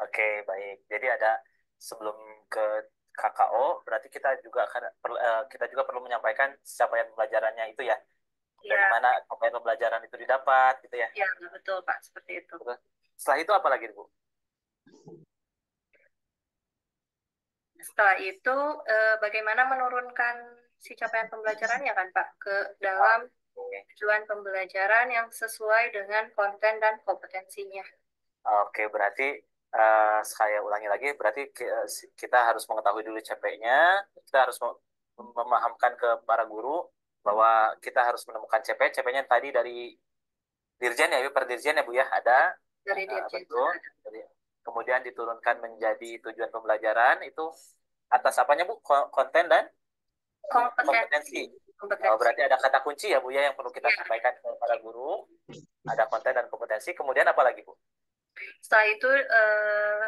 Oke, baik. Jadi ada sebelum ke KKO, berarti kita juga akan perlu eh, kita juga perlu menyampaikan capaian pembelajarannya itu ya. ya. Dari iya. mana capaian pembelajaran itu didapat gitu ya. Iya, betul Pak, seperti itu. Setelah itu apa lagi, Bu? Setelah itu eh, bagaimana menurunkan si capaian pembelajarannya kan Pak ke dalam tujuan pembelajaran yang sesuai dengan konten dan kompetensinya. Oke, berarti Eh, saya ulangi lagi berarti eh, kita harus mengetahui dulu CP-nya kita harus memahamkan ke para guru bahwa kita harus menemukan CP CP-nya tadi dari dirjen ya per dirjen ya bu ya ada dari dirjen uh, betul kemudian diturunkan menjadi tujuan pembelajaran itu atas apanya bu konten dan kompetensi. kompetensi. Oh, berarti ada kata kunci ya bu ya yang perlu kita ya. sampaikan kepada guru ada konten dan kompetensi kemudian apa lagi bu setelah itu eh,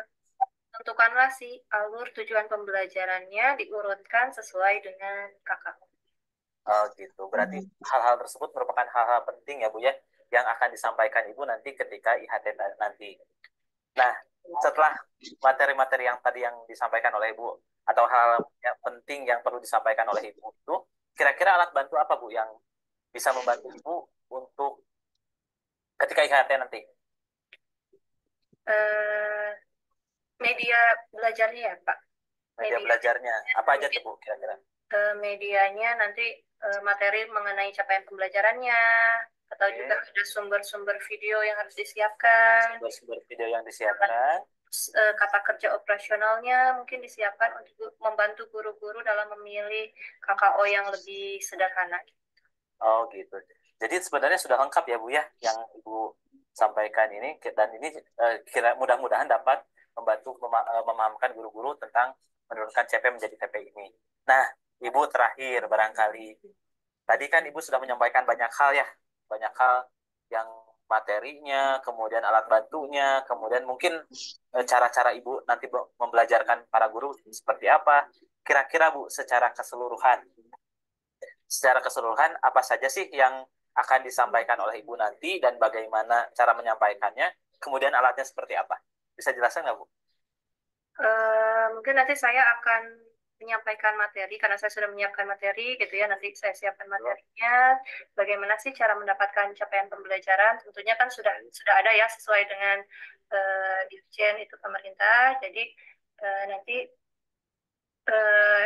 tentukanlah si alur tujuan pembelajarannya diurutkan sesuai dengan kakak. Oh gitu. Berarti hmm. hal-hal hmm. tersebut merupakan hal-hal penting ya Bu ya yang akan disampaikan Ibu nanti ketika IHT nanti. Nah, setelah materi-materi yang tadi yang disampaikan oleh Ibu atau hal yang penting yang perlu disampaikan oleh Ibu itu kira-kira alat bantu apa Bu yang bisa membantu Ibu untuk ketika IHT nanti? Eh, media belajarnya ya Pak? Media, media belajarnya apa aja tuh Bu kira-kira? Uh, medianya nanti uh, materi mengenai capaian pembelajarannya atau okay. juga ada sumber-sumber video yang harus disiapkan. Sumber-sumber video yang disiapkan. kata kerja operasionalnya mungkin disiapkan untuk membantu guru-guru dalam memilih KKO yang lebih sederhana. Oh gitu. Jadi sebenarnya sudah lengkap ya Bu ya yang Ibu sampaikan ini dan ini uh, kira mudah-mudahan dapat membantu mema eh, memahamkan guru-guru tentang menurunkan CP menjadi TP ini. Nah, Ibu terakhir barangkali tadi kan Ibu sudah menyampaikan banyak hal ya, banyak hal yang materinya, kemudian alat bantunya, kemudian mungkin eh, cara-cara Ibu nanti membelajarkan para guru seperti apa. Kira-kira Bu secara keseluruhan secara keseluruhan apa saja sih yang akan disampaikan oleh ibu nanti dan bagaimana cara menyampaikannya, kemudian alatnya seperti apa. Bisa jelaskan nggak Bu? Uh, mungkin nanti saya akan menyampaikan materi karena saya sudah menyiapkan materi gitu ya nanti saya siapkan materinya bagaimana sih cara mendapatkan capaian pembelajaran tentunya kan sudah sudah ada ya sesuai dengan uh, dirjen itu pemerintah jadi uh, nanti uh,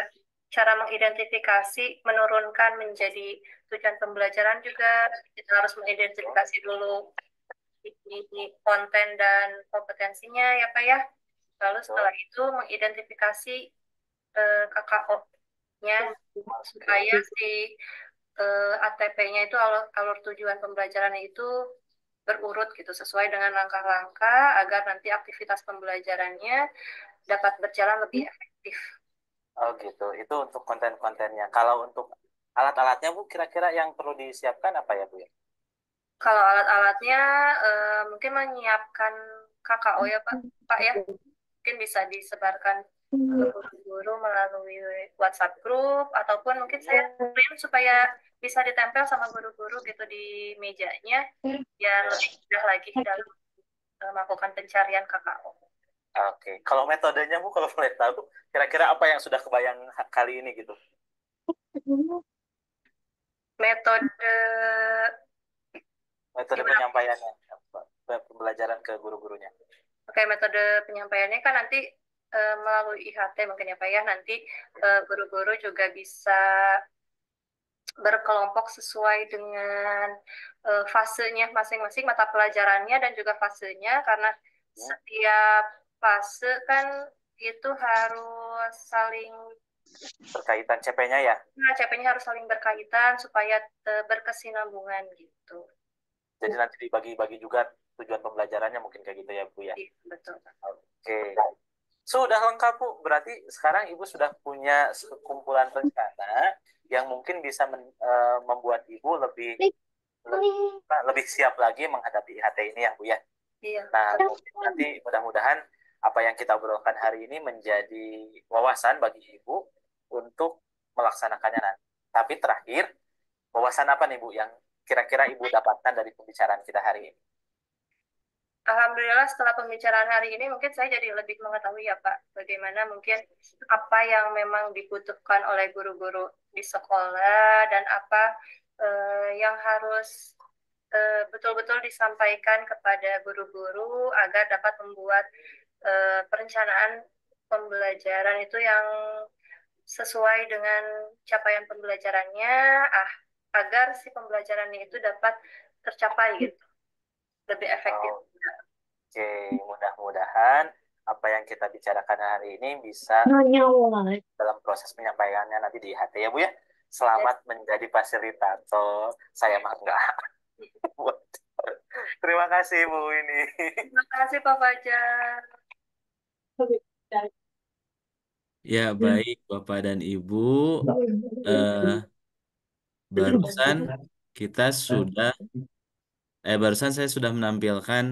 cara mengidentifikasi menurunkan menjadi tujuan pembelajaran juga kita harus mengidentifikasi dulu di konten dan kompetensinya ya Pak ya. Lalu setelah itu mengidentifikasi eh, KKO-nya supaya si eh, ATP-nya itu alur, alur tujuan pembelajaran itu berurut gitu sesuai dengan langkah-langkah agar nanti aktivitas pembelajarannya dapat berjalan lebih efektif. Oh gitu. Itu untuk konten-kontennya. Kalau untuk alat-alatnya Bu, kira-kira yang perlu disiapkan apa ya Bu? Ya? Kalau alat-alatnya uh, mungkin menyiapkan KKO ya Pak, Pak ya. Mungkin bisa disebarkan ke guru-guru melalui WhatsApp group ataupun mungkin saya print supaya bisa ditempel sama guru-guru gitu di mejanya biar lebih mudah lagi dalam eh, melakukan pencarian KKO. Oke, kalau metodenya Bu kalau boleh tahu, kira-kira apa yang sudah kebayang kali ini gitu? Metode metode Gimana? penyampaiannya, pembelajaran ke guru-gurunya. Oke, metode penyampaiannya kan nanti e, melalui IHT mungkin ya Pak ya, nanti eh, guru-guru e, juga bisa berkelompok sesuai dengan e, fasenya masing-masing mata pelajarannya dan juga fasenya karena ya. setiap fase kan itu harus saling berkaitan CP-nya ya? Nah, CP-nya harus saling berkaitan supaya e, berkesinambungan gitu. Jadi nanti dibagi-bagi juga tujuan pembelajarannya mungkin kayak gitu ya, Bu ya. Iya, betul. Oke. Sudah lengkap, Bu. Berarti sekarang Ibu sudah punya kumpulan rencana yang mungkin bisa men, e, membuat Ibu lebih lebih siap lagi menghadapi IHT ini ya, Bu ya. Iya. Nah, nanti mudah-mudahan apa yang kita obrolkan hari ini menjadi wawasan bagi Ibu untuk melaksanakannya nanti. Tapi terakhir, wawasan apa nih Bu yang kira-kira Ibu dapatkan dari pembicaraan kita hari ini? Alhamdulillah setelah pembicaraan hari ini mungkin saya jadi lebih mengetahui ya Pak bagaimana mungkin apa yang memang dibutuhkan oleh guru-guru di sekolah dan apa eh, yang harus eh, betul-betul eh, disampaikan kepada guru-guru agar dapat membuat uh, perencanaan pembelajaran itu yang sesuai dengan capaian pembelajarannya ah agar si pembelajarannya itu dapat tercapai gitu lebih efektif. Oh. Oke, mudah-mudahan apa yang kita bicarakan hari ini bisa dalam proses penyampaiannya nanti di hati ya Bu ya. Selamat ya. menjadi fasilitator. Saya mangga Terima kasih Bu ini. Terima kasih Pak Fajar. Ya, hmm. baik Bapak dan Ibu. Eh, barusan kita sudah eh barusan saya sudah menampilkan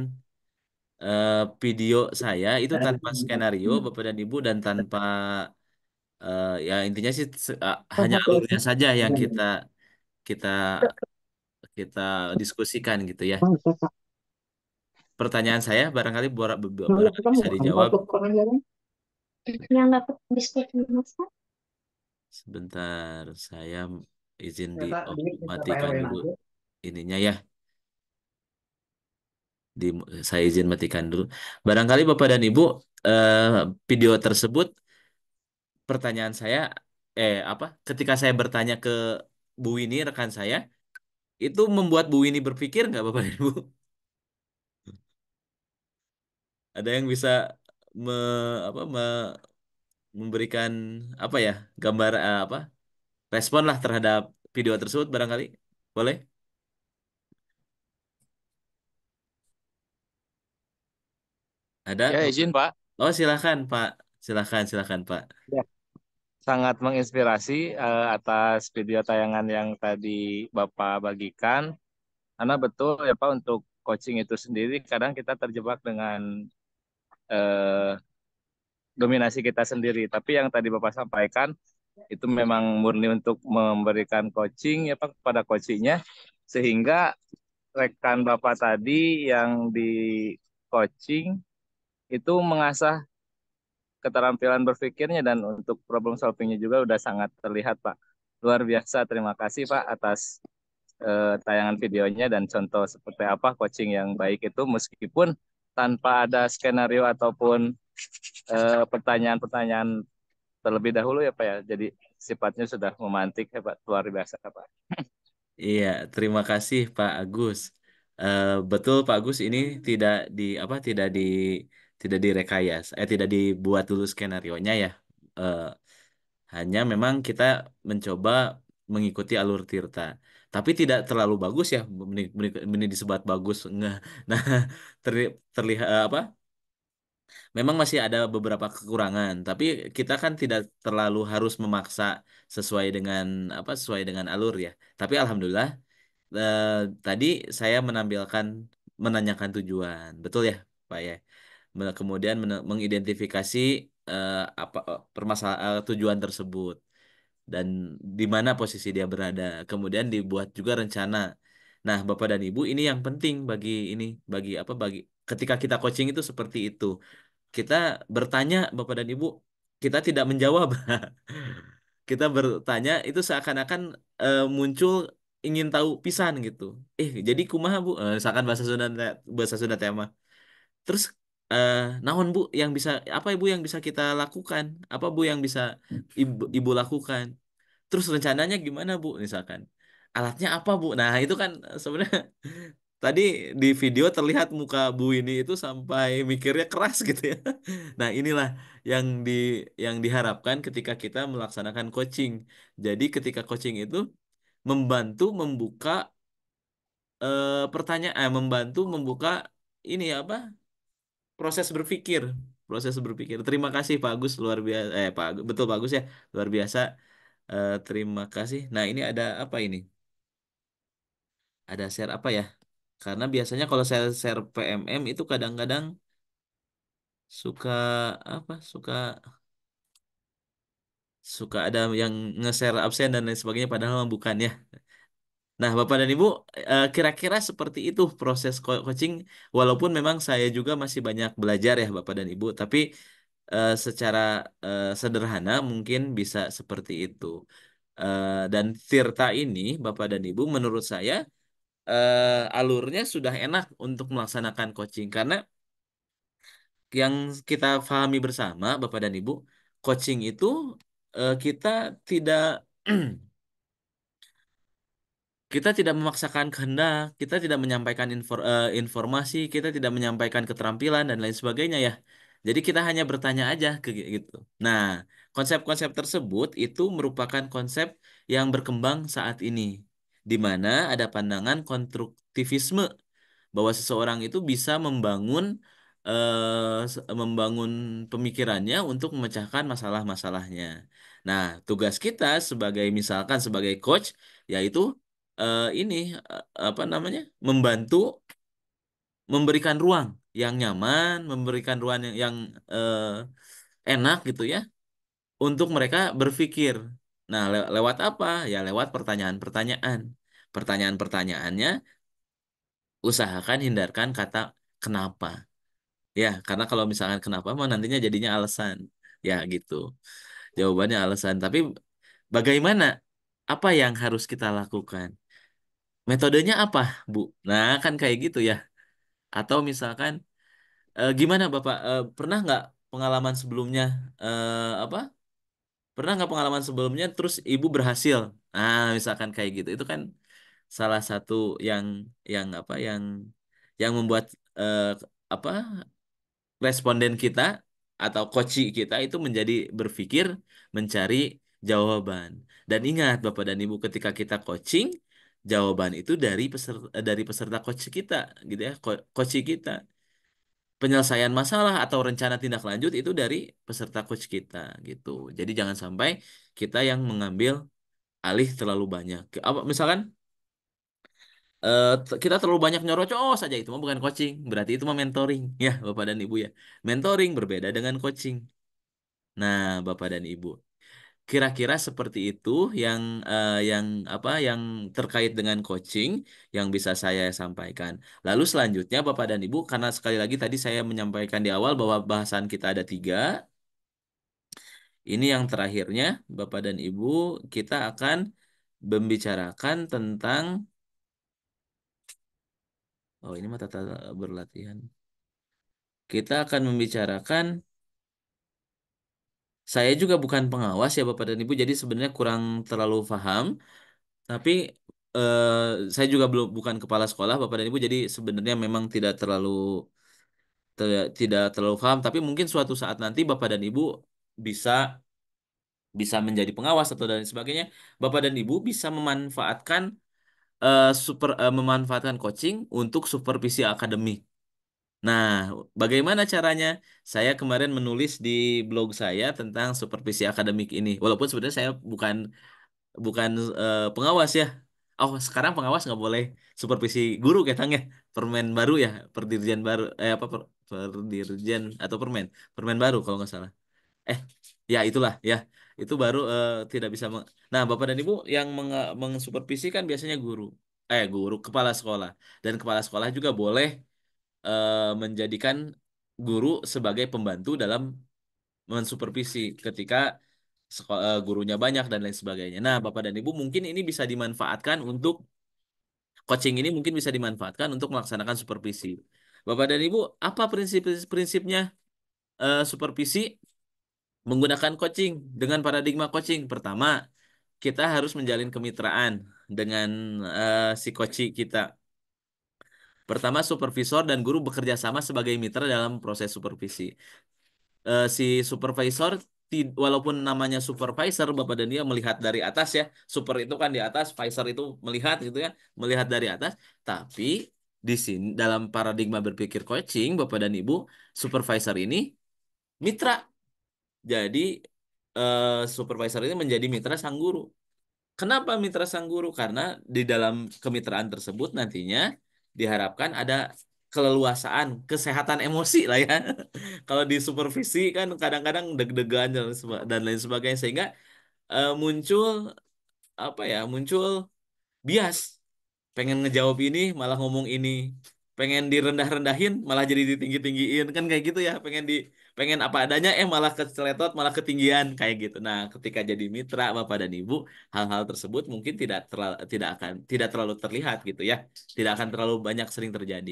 eh, video saya itu tanpa skenario hmm. Bapak dan Ibu dan tanpa eh, ya intinya sih eh, hanya alurnya saja yang iya. kita kita kita diskusikan gitu ya pertanyaan saya barangkali buat beberapa bisa dijawab. Yang dapat Sebentar, saya izin di matikan dulu ininya ya. Di, saya izin matikan dulu. Barangkali Bapak dan Ibu eh, video tersebut pertanyaan saya eh apa ketika saya bertanya ke Bu Wini rekan saya itu membuat Bu Wini berpikir nggak Bapak dan Ibu? ada yang bisa me, apa me, memberikan apa ya gambar eh, apa respon lah terhadap video tersebut barangkali boleh ada Ya, izin Pak. oh silakan pak silakan silakan pak Ya. Sangat menginspirasi uh, atas video tayangan yang tadi Bapak bagikan. Karena betul ya Pak untuk coaching itu sendiri kadang kita terjebak dengan eh, dominasi kita sendiri. Tapi yang tadi Bapak sampaikan itu memang murni untuk memberikan coaching ya Pak kepada coachingnya sehingga rekan Bapak tadi yang di coaching itu mengasah keterampilan berpikirnya dan untuk problem solvingnya juga sudah sangat terlihat Pak. Luar biasa, terima kasih Pak atas eh, tayangan videonya dan contoh seperti apa coaching yang baik itu meskipun tanpa ada skenario ataupun pertanyaan eh, pertanyaan-pertanyaan terlebih dahulu ya Pak ya. Jadi sifatnya sudah memantik hebat ya, luar biasa Pak. Iya, terima kasih Pak Agus. Uh, betul Pak Agus ini tidak di apa tidak di tidak direkayas, eh tidak dibuat dulu skenario-nya ya. Uh, hanya memang kita mencoba mengikuti alur Tirta tapi tidak terlalu bagus ya menit disebut bagus nggak nah terli terlihat eh, apa memang masih ada beberapa kekurangan tapi kita kan tidak terlalu harus memaksa sesuai dengan apa sesuai dengan alur ya tapi alhamdulillah eh, tadi saya menampilkan menanyakan tujuan betul ya Pak ya kemudian mengidentifikasi eh, apa eh, permasalahan eh, tujuan tersebut dan di mana posisi dia berada. Kemudian dibuat juga rencana. Nah, Bapak dan Ibu, ini yang penting bagi ini, bagi apa bagi ketika kita coaching itu seperti itu. Kita bertanya Bapak dan Ibu, kita tidak menjawab. kita bertanya itu seakan-akan e, muncul ingin tahu pisan gitu. Eh, jadi kumaha Bu? E, eh, seakan bahasa Sunda bahasa Sunda tema. Terus eh nahon Bu yang bisa apa Ibu yang bisa kita lakukan? Apa Bu yang bisa Ibu, Ibu lakukan? Terus rencananya gimana Bu misalkan? Alatnya apa Bu? Nah, itu kan eh, sebenarnya tadi di video terlihat muka Bu ini itu sampai mikirnya keras gitu ya. Nah, inilah yang di yang diharapkan ketika kita melaksanakan coaching. Jadi ketika coaching itu membantu membuka eh, pertanyaan, eh, membantu membuka ini apa proses berpikir proses berpikir terima kasih Pak Agus luar biasa eh Pak betul Pak Agus ya luar biasa eh, terima kasih nah ini ada apa ini ada share apa ya karena biasanya kalau saya share PMM itu kadang-kadang suka apa suka suka ada yang nge-share absen dan lain sebagainya padahal bukan ya Nah, Bapak dan Ibu, eh, kira-kira seperti itu proses coaching. Walaupun memang saya juga masih banyak belajar ya, Bapak dan Ibu, tapi eh, secara eh, sederhana mungkin bisa seperti itu. Dan Tirta ini, Bapak dan Ibu, menurut saya alurnya sudah enak untuk melaksanakan coaching karena yang kita pahami bersama, Bapak dan Ibu, coaching itu kita tidak Kita tidak memaksakan kehendak, kita tidak menyampaikan infor, uh, eh, informasi, kita tidak menyampaikan keterampilan dan lain sebagainya ya. Jadi kita hanya bertanya aja ke gitu. Nah, konsep-konsep tersebut itu merupakan konsep yang berkembang saat ini di mana ada pandangan konstruktivisme bahwa seseorang itu bisa membangun uh, membangun pemikirannya untuk memecahkan masalah-masalahnya. Nah, tugas kita sebagai misalkan sebagai coach yaitu uh, ini uh, apa namanya membantu memberikan ruang yang nyaman, memberikan ruang yang, yang uh, enak gitu ya untuk mereka berpikir. Nah le lewat apa? Ya lewat pertanyaan-pertanyaan. Pertanyaan-pertanyaannya usahakan hindarkan kata kenapa. Ya, karena kalau misalkan kenapa mah nantinya jadinya alasan. Ya, gitu. Jawabannya alasan. Tapi bagaimana? Apa yang harus kita lakukan? Metodenya apa, Bu? Nah, kan kayak gitu ya. Atau misalkan eh, gimana Bapak Eh, pernah nggak pengalaman sebelumnya eh, apa? Pernah nggak pengalaman sebelumnya terus Ibu berhasil? Nah, misalkan kayak gitu. Itu kan salah satu yang yang apa yang yang membuat eh, apa responden kita atau koci kita itu menjadi berpikir mencari jawaban. Dan ingat Bapak dan Ibu ketika kita coaching jawaban itu dari peserta dari peserta coach kita gitu ya coach kita penyelesaian masalah atau rencana tindak lanjut itu dari peserta coach kita gitu jadi jangan sampai kita yang mengambil alih terlalu banyak apa misalkan eh, kita terlalu banyak oh saja itu mah bukan coaching berarti itu mah mentoring ya bapak dan ibu ya mentoring berbeda dengan coaching nah bapak dan ibu kira-kira seperti itu yang uh, yang apa yang terkait dengan coaching yang bisa saya sampaikan. Lalu selanjutnya Bapak dan Ibu karena sekali lagi tadi saya menyampaikan di awal bahwa bahasan kita ada tiga. Ini yang terakhirnya Bapak dan Ibu kita akan membicarakan tentang oh ini mata berlatihan. Kita akan membicarakan saya juga bukan pengawas ya Bapak dan Ibu, jadi sebenarnya kurang terlalu paham. Tapi eh, saya juga belum bukan kepala sekolah Bapak dan Ibu, jadi sebenarnya memang tidak terlalu ter, tidak terlalu paham. Tapi mungkin suatu saat nanti Bapak dan Ibu bisa bisa menjadi pengawas atau dan sebagainya. Bapak dan Ibu bisa memanfaatkan uh, super uh, memanfaatkan coaching untuk supervisi akademik. Nah, bagaimana caranya? Saya kemarin menulis di blog saya tentang supervisi akademik ini. Walaupun sebenarnya saya bukan bukan eh, pengawas ya. Oh, sekarang pengawas nggak boleh supervisi guru ya Permen baru ya, perdirjen baru eh apa per, perdirjen atau permen, permen baru kalau nggak salah. Eh, ya itulah ya. Itu baru eh, tidak bisa meng... Nah, Bapak dan Ibu yang meng mengsupervisi kan biasanya guru. Eh, guru kepala sekolah. Dan kepala sekolah juga boleh Eh, menjadikan guru sebagai pembantu dalam mensupervisi ketika eh, gurunya banyak dan lain sebagainya. Nah, Bapak dan Ibu mungkin ini bisa dimanfaatkan untuk coaching ini mungkin bisa dimanfaatkan untuk melaksanakan supervisi. Bapak dan Ibu, apa prinsip-prinsipnya uh, supervisi menggunakan coaching dengan paradigma coaching? Pertama, kita harus menjalin kemitraan dengan uh, si coach kita. Pertama, supervisor dan guru bekerja sama sebagai mitra dalam proses supervisi. Uh, si supervisor walaupun namanya supervisor Bapak dan dia melihat dari atas ya. Super itu kan di atas, visor itu melihat gitu kan, melihat dari atas, tapi di sini dalam paradigma berpikir coaching Bapak dan Ibu, supervisor ini mitra. Jadi eh, supervisor ini menjadi mitra sang guru. Kenapa mitra sang guru? Karena di dalam kemitraan tersebut nantinya diharapkan ada keleluasaan kesehatan emosi lah ya kalau di supervisi kan kadang-kadang deg-degan dan lain sebagainya sehingga uh, muncul apa ya muncul bias pengen ngejawab ini malah ngomong ini pengen direndah-rendahin malah jadi ditinggi-tinggiin kan kayak gitu ya pengen di pengen apa adanya eh malah keceletot malah ketinggian kayak gitu nah ketika jadi mitra bapak dan ibu hal-hal tersebut mungkin tidak terlalu, tidak akan tidak terlalu terlihat gitu ya tidak akan terlalu banyak sering terjadi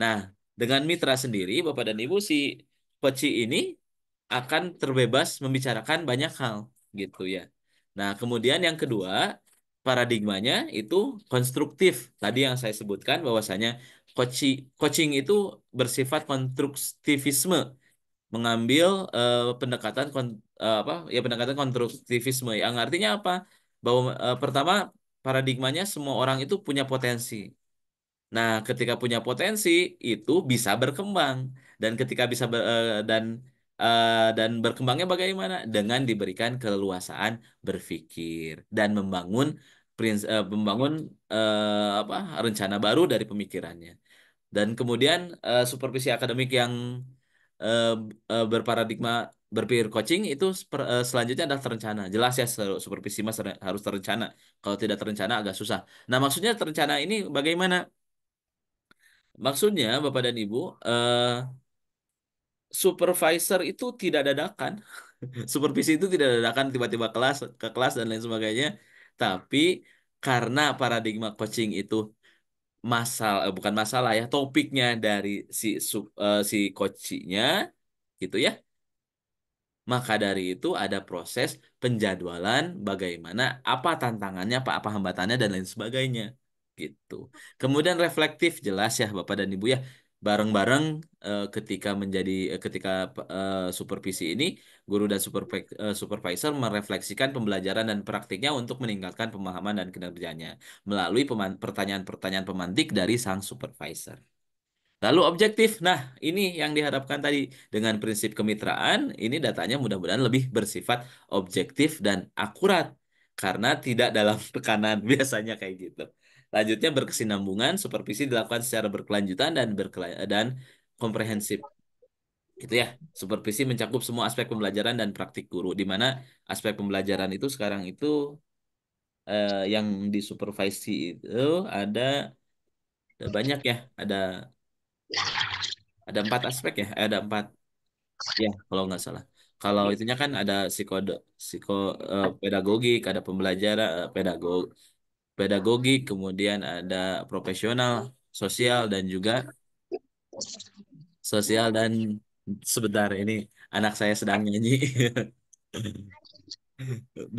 nah dengan mitra sendiri bapak dan ibu si peci ini akan terbebas membicarakan banyak hal gitu ya nah kemudian yang kedua paradigmanya itu konstruktif tadi yang saya sebutkan bahwasanya coaching coaching itu bersifat konstruktivisme mengambil uh, pendekatan kon, uh, apa ya pendekatan konstruktivisme yang artinya apa bahwa uh, pertama paradigmanya semua orang itu punya potensi nah ketika punya potensi itu bisa berkembang dan ketika bisa ber, uh, dan uh, dan berkembangnya bagaimana dengan diberikan keleluasaan berpikir dan membangun prins, uh, membangun uh, apa rencana baru dari pemikirannya dan kemudian uh, supervisi akademik yang Eh, eh, berparadigma berpikir coaching itu uh, selanjutnya adalah terencana. Jelas ya supervisi mas harus terencana. Kalau tidak terencana agak susah. Nah maksudnya terencana ini bagaimana? Maksudnya bapak dan ibu uh, supervisor itu tidak dadakan. supervisi itu tidak dadakan tiba-tiba kelas ke kelas dan lain sebagainya. Tapi karena paradigma coaching itu masalah eh, bukan masalah ya topiknya dari si sub, eh, si kocinya gitu ya maka dari itu ada proses penjadwalan bagaimana apa tantangannya apa apa hambatannya dan lain sebagainya gitu kemudian reflektif jelas ya bapak dan ibu ya bareng-bareng eh, ketika menjadi eh, ketika eh, supervisi ini guru dan eh, supervisor merefleksikan pembelajaran dan praktiknya untuk meningkatkan pemahaman dan kinerjanya melalui pertanyaan-pertanyaan pemantik dari sang supervisor. Lalu objektif, nah ini yang diharapkan tadi dengan prinsip kemitraan, ini datanya mudah-mudahan lebih bersifat objektif dan akurat karena tidak dalam tekanan biasanya kayak gitu. Lanjutnya berkesinambungan, supervisi dilakukan secara berkelanjutan dan berkela dan komprehensif gitu ya. Supervisi mencakup semua aspek pembelajaran dan praktik guru, di mana aspek pembelajaran itu sekarang itu eh, yang disupervisi itu ada, ada banyak ya, ada ada empat aspek ya, eh, ada empat ya kalau nggak salah. Kalau ya. itunya kan ada psikodo, psiko eh, pedagogik, ada pembelajaran eh, pedagog, pedagogik, kemudian ada profesional, sosial dan juga sosial dan Sebentar, ini anak saya sedang nyanyi.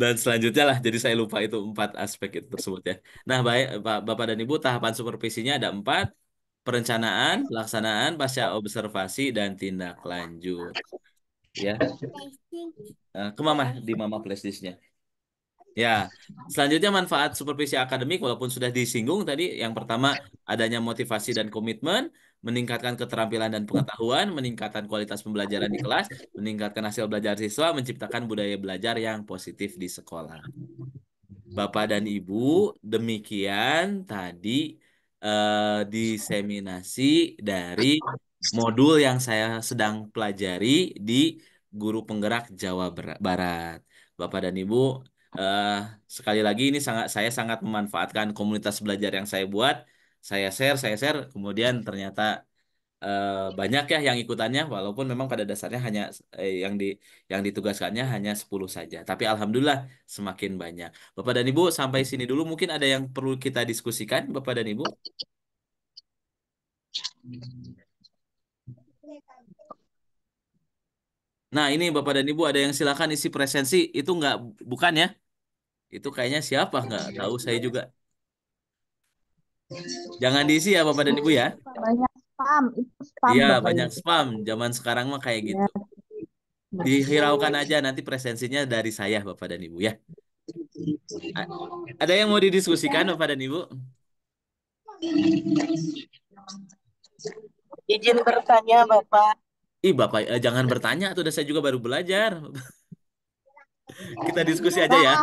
Dan selanjutnya lah, jadi saya lupa itu empat aspek itu tersebut ya. Nah, baik Bapak dan Ibu, tahapan supervisinya ada empat. Perencanaan, pelaksanaan, pasca observasi, dan tindak lanjut. Ya. Eh, ke Mama, di Mama flashdisknya. Ya, selanjutnya manfaat supervisi akademik walaupun sudah disinggung tadi yang pertama adanya motivasi dan komitmen, meningkatkan keterampilan dan pengetahuan, meningkatkan kualitas pembelajaran di kelas, meningkatkan hasil belajar siswa, menciptakan budaya belajar yang positif di sekolah. Bapak dan Ibu, demikian tadi eh, diseminasi dari modul yang saya sedang pelajari di Guru Penggerak Jawa Barat. Bapak dan Ibu, eh, sekali lagi ini sangat saya sangat memanfaatkan komunitas belajar yang saya buat saya share saya share kemudian ternyata eh, banyak ya yang ikutannya walaupun memang pada dasarnya hanya eh, yang di yang ditugaskannya hanya 10 saja tapi alhamdulillah semakin banyak Bapak dan Ibu sampai sini dulu mungkin ada yang perlu kita diskusikan Bapak dan Ibu Nah ini Bapak dan Ibu ada yang silakan isi presensi itu nggak bukan ya itu kayaknya siapa nggak iya, tahu saya juga Jangan diisi ya Bapak dan Ibu ya. Banyak spam, itu spam. Iya, banyak spam. Zaman sekarang mah kayak gitu. Iya. Dihiraukan aja nanti presensinya dari saya Bapak dan Ibu ya. ada yang mau didiskusikan Bapak dan Ibu? Izin bertanya Bapak. Ih Bapak, eh, jangan bertanya, tuh saya juga baru belajar. Kita diskusi aja ya.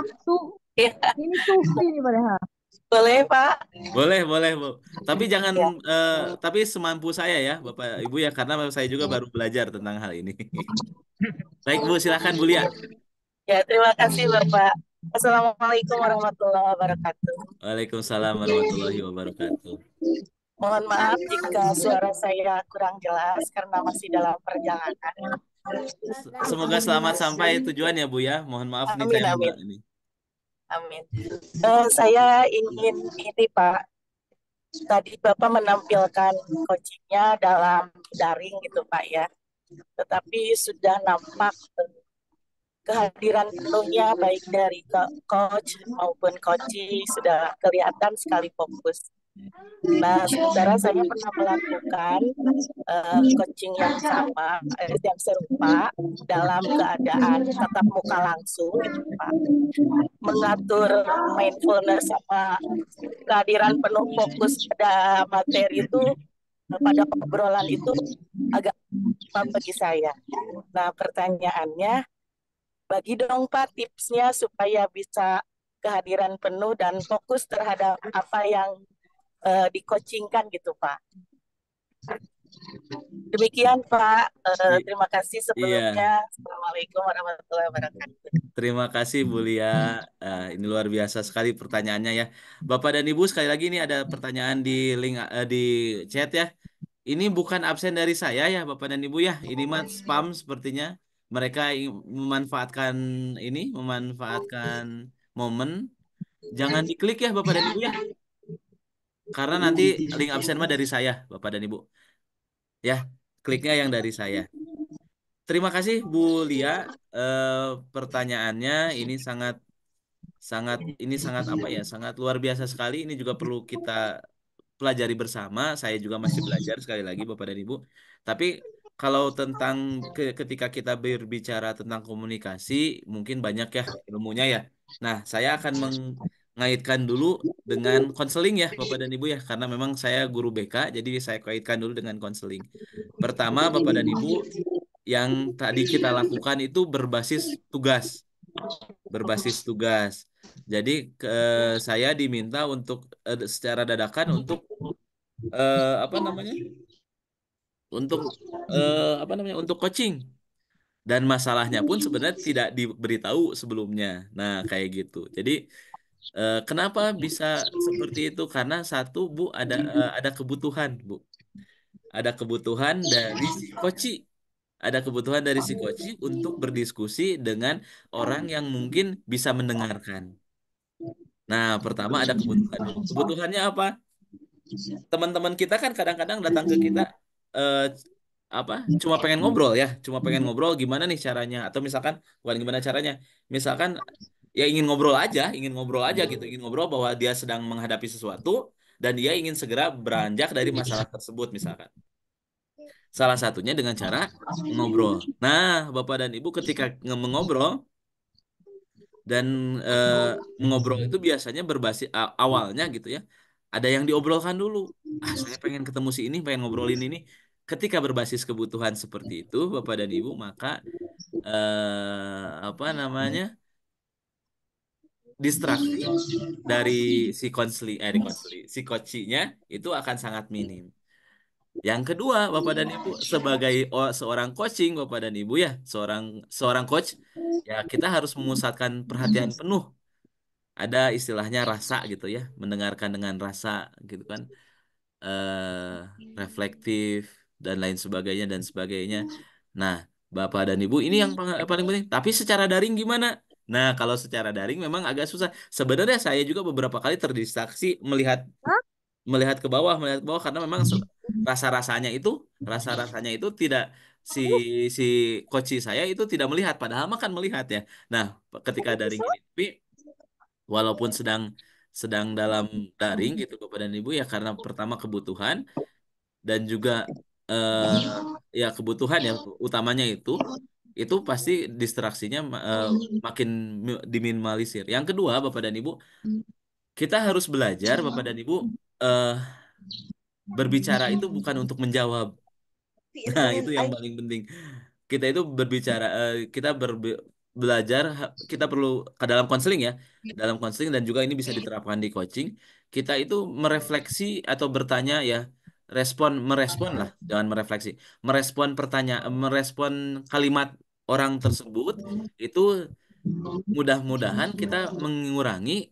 Iya. Ini susi nih padahal. Boleh, Pak. Boleh, boleh, Bu. Tapi iya. jangan ya. uh, tapi semampu saya ya, Bapak Ibu ya, karena saya juga baru belajar tentang hal ini. Baik, Bu, silakan Bu Lia. Ya, terima kasih, Bapak. Assalamualaikum warahmatullahi wabarakatuh. Waalaikumsalam warahmatullahi wabarakatuh. Mohon maaf jika suara saya kurang jelas karena masih dalam perjalanan. Semoga selamat sampai tujuan ya, Bu ya. Mohon maaf amin, nih saya amin. ini. Amin. Uh, saya ingin ini Pak, tadi Bapak menampilkan coachingnya dalam daring gitu Pak ya, tetapi sudah nampak kehadiran penuhnya baik dari coach maupun coaching sudah kelihatan sekali fokus. Nah, saudara saya pernah melakukan uh, coaching yang sama, eh, yang serupa dalam keadaan tatap muka langsung, gitu, Pak. Mengatur mindfulness sama kehadiran penuh fokus pada materi itu pada obrolan itu agak bagi saya. Nah, pertanyaannya, bagi dong Pak tipsnya supaya bisa kehadiran penuh dan fokus terhadap apa yang uh, eh, dikocingkan gitu Pak. Demikian Pak, uh, terima kasih iya. sebelumnya. Yeah. Assalamualaikum warahmatullahi wabarakatuh. Terima kasih Bu Lia, uh, ini luar biasa sekali pertanyaannya ya. Bapak dan Ibu sekali lagi ini ada pertanyaan di link uh, di chat ya. Ini bukan absen dari saya ya Bapak dan Ibu ya, ini mah spam sepertinya. Mereka memanfaatkan ini, memanfaatkan momen. Jangan diklik ya Bapak dan Ibu ya. Karena iya, nanti gitu link absen mah dari saya, Bapak dan Ibu. Ya, kliknya yang dari saya. Terima kasih Bu Lia. e, pertanyaannya ini sangat sangat ini sangat apa ya? Sangat luar biasa sekali. Ini juga perlu kita pelajari bersama. Saya juga masih belajar sekali lagi Bapak dan Ibu. Tapi kalau tentang ke, ketika kita berbicara tentang komunikasi, mungkin banyak ya ilmunya ya. Nah, saya akan meng, ngaitkan dulu dengan iya. konseling ya iya. Bapak dan Ibu ya karena memang saya guru BK jadi saya kaitkan dulu dengan konseling. Pertama Bapak dan Ibu yang tadi kita lakukan itu berbasis tugas. Berbasis tugas. Jadi ke, saya diminta untuk e, secara dadakan untuk eh, apa namanya? Untuk eh, apa namanya? Untuk coaching dan masalahnya pun sebenarnya tidak diberitahu sebelumnya. Nah, kayak gitu. Jadi Eh, kenapa bisa seperti itu? Karena satu Bu ada eh, ada kebutuhan Bu, ada kebutuhan dari si koci, ada kebutuhan dari si koci untuk berdiskusi dengan orang yang mungkin bisa mendengarkan. Nah pertama ada kebutuhan. Kebutuhannya apa? Teman-teman kita kan kadang-kadang datang ke kita uh, apa cuma pengen ngobrol ya cuma pengen ngobrol gimana nih caranya atau misalkan bukan gimana caranya misalkan ya ingin ngobrol aja, ingin ngobrol aja iya. gitu, ingin ngobrol bahwa dia sedang menghadapi sesuatu dan dia ingin segera beranjak dari iya. masalah tersebut misalkan. Salah satunya dengan cara ngobrol. Nah, Bapak dan Ibu ketika mengobrol dan eh, mengobrol itu biasanya berbasis awalnya gitu ya. Ada yang diobrolkan dulu. Ah, saya pengen ketemu si ini, pengen ngobrolin ini. Ketika berbasis kebutuhan seperti itu, Bapak dan Ibu, maka eh, apa namanya? distraksi iya, dari iya. si konsli eh konsli si kocinya itu akan sangat minim. Yang kedua, Bapak dan Ibu iya. sebagai seorang coaching Bapak dan Ibu ya, seorang seorang coach ya kita harus memusatkan perhatian penuh. Ada istilahnya rasa gitu ya, mendengarkan dengan rasa gitu kan. Eh reflektif dan lain sebagainya dan sebagainya. Nah, Bapak dan Ibu ini yang paling penting. Tapi secara daring gimana? Nah, kalau secara daring memang agak susah. Sebenarnya saya juga beberapa kali terdistraksi melihat melihat ke bawah, melihat ke bawah karena memang hmm. rasa-rasanya itu, rasa-rasanya itu tidak si si koci saya itu tidak melihat padahal makan melihat ya. Nah, ketika daring ini walaupun sedang sedang dalam daring hmm. gitu kepada ibu ya karena pertama kebutuhan dan juga eh, iya. ya kebutuhan ya utamanya itu itu pasti distraksinya uh, makin diminimalisir. Yang kedua, Bapak dan Ibu, hmm. kita harus belajar Bapak dan Ibu uh, berbicara itu bukan untuk menjawab. Nah, itu yang paling penting. Kita itu berbicara uh, kita berbe belajar kita perlu ke dalam konseling ya iya. dalam konseling dan juga ini bisa iya. diterapkan di coaching kita itu merefleksi atau bertanya ya respon merespon lah jangan merefleksi merespon pertanyaan merespon kalimat orang tersebut itu mudah-mudahan kita mengurangi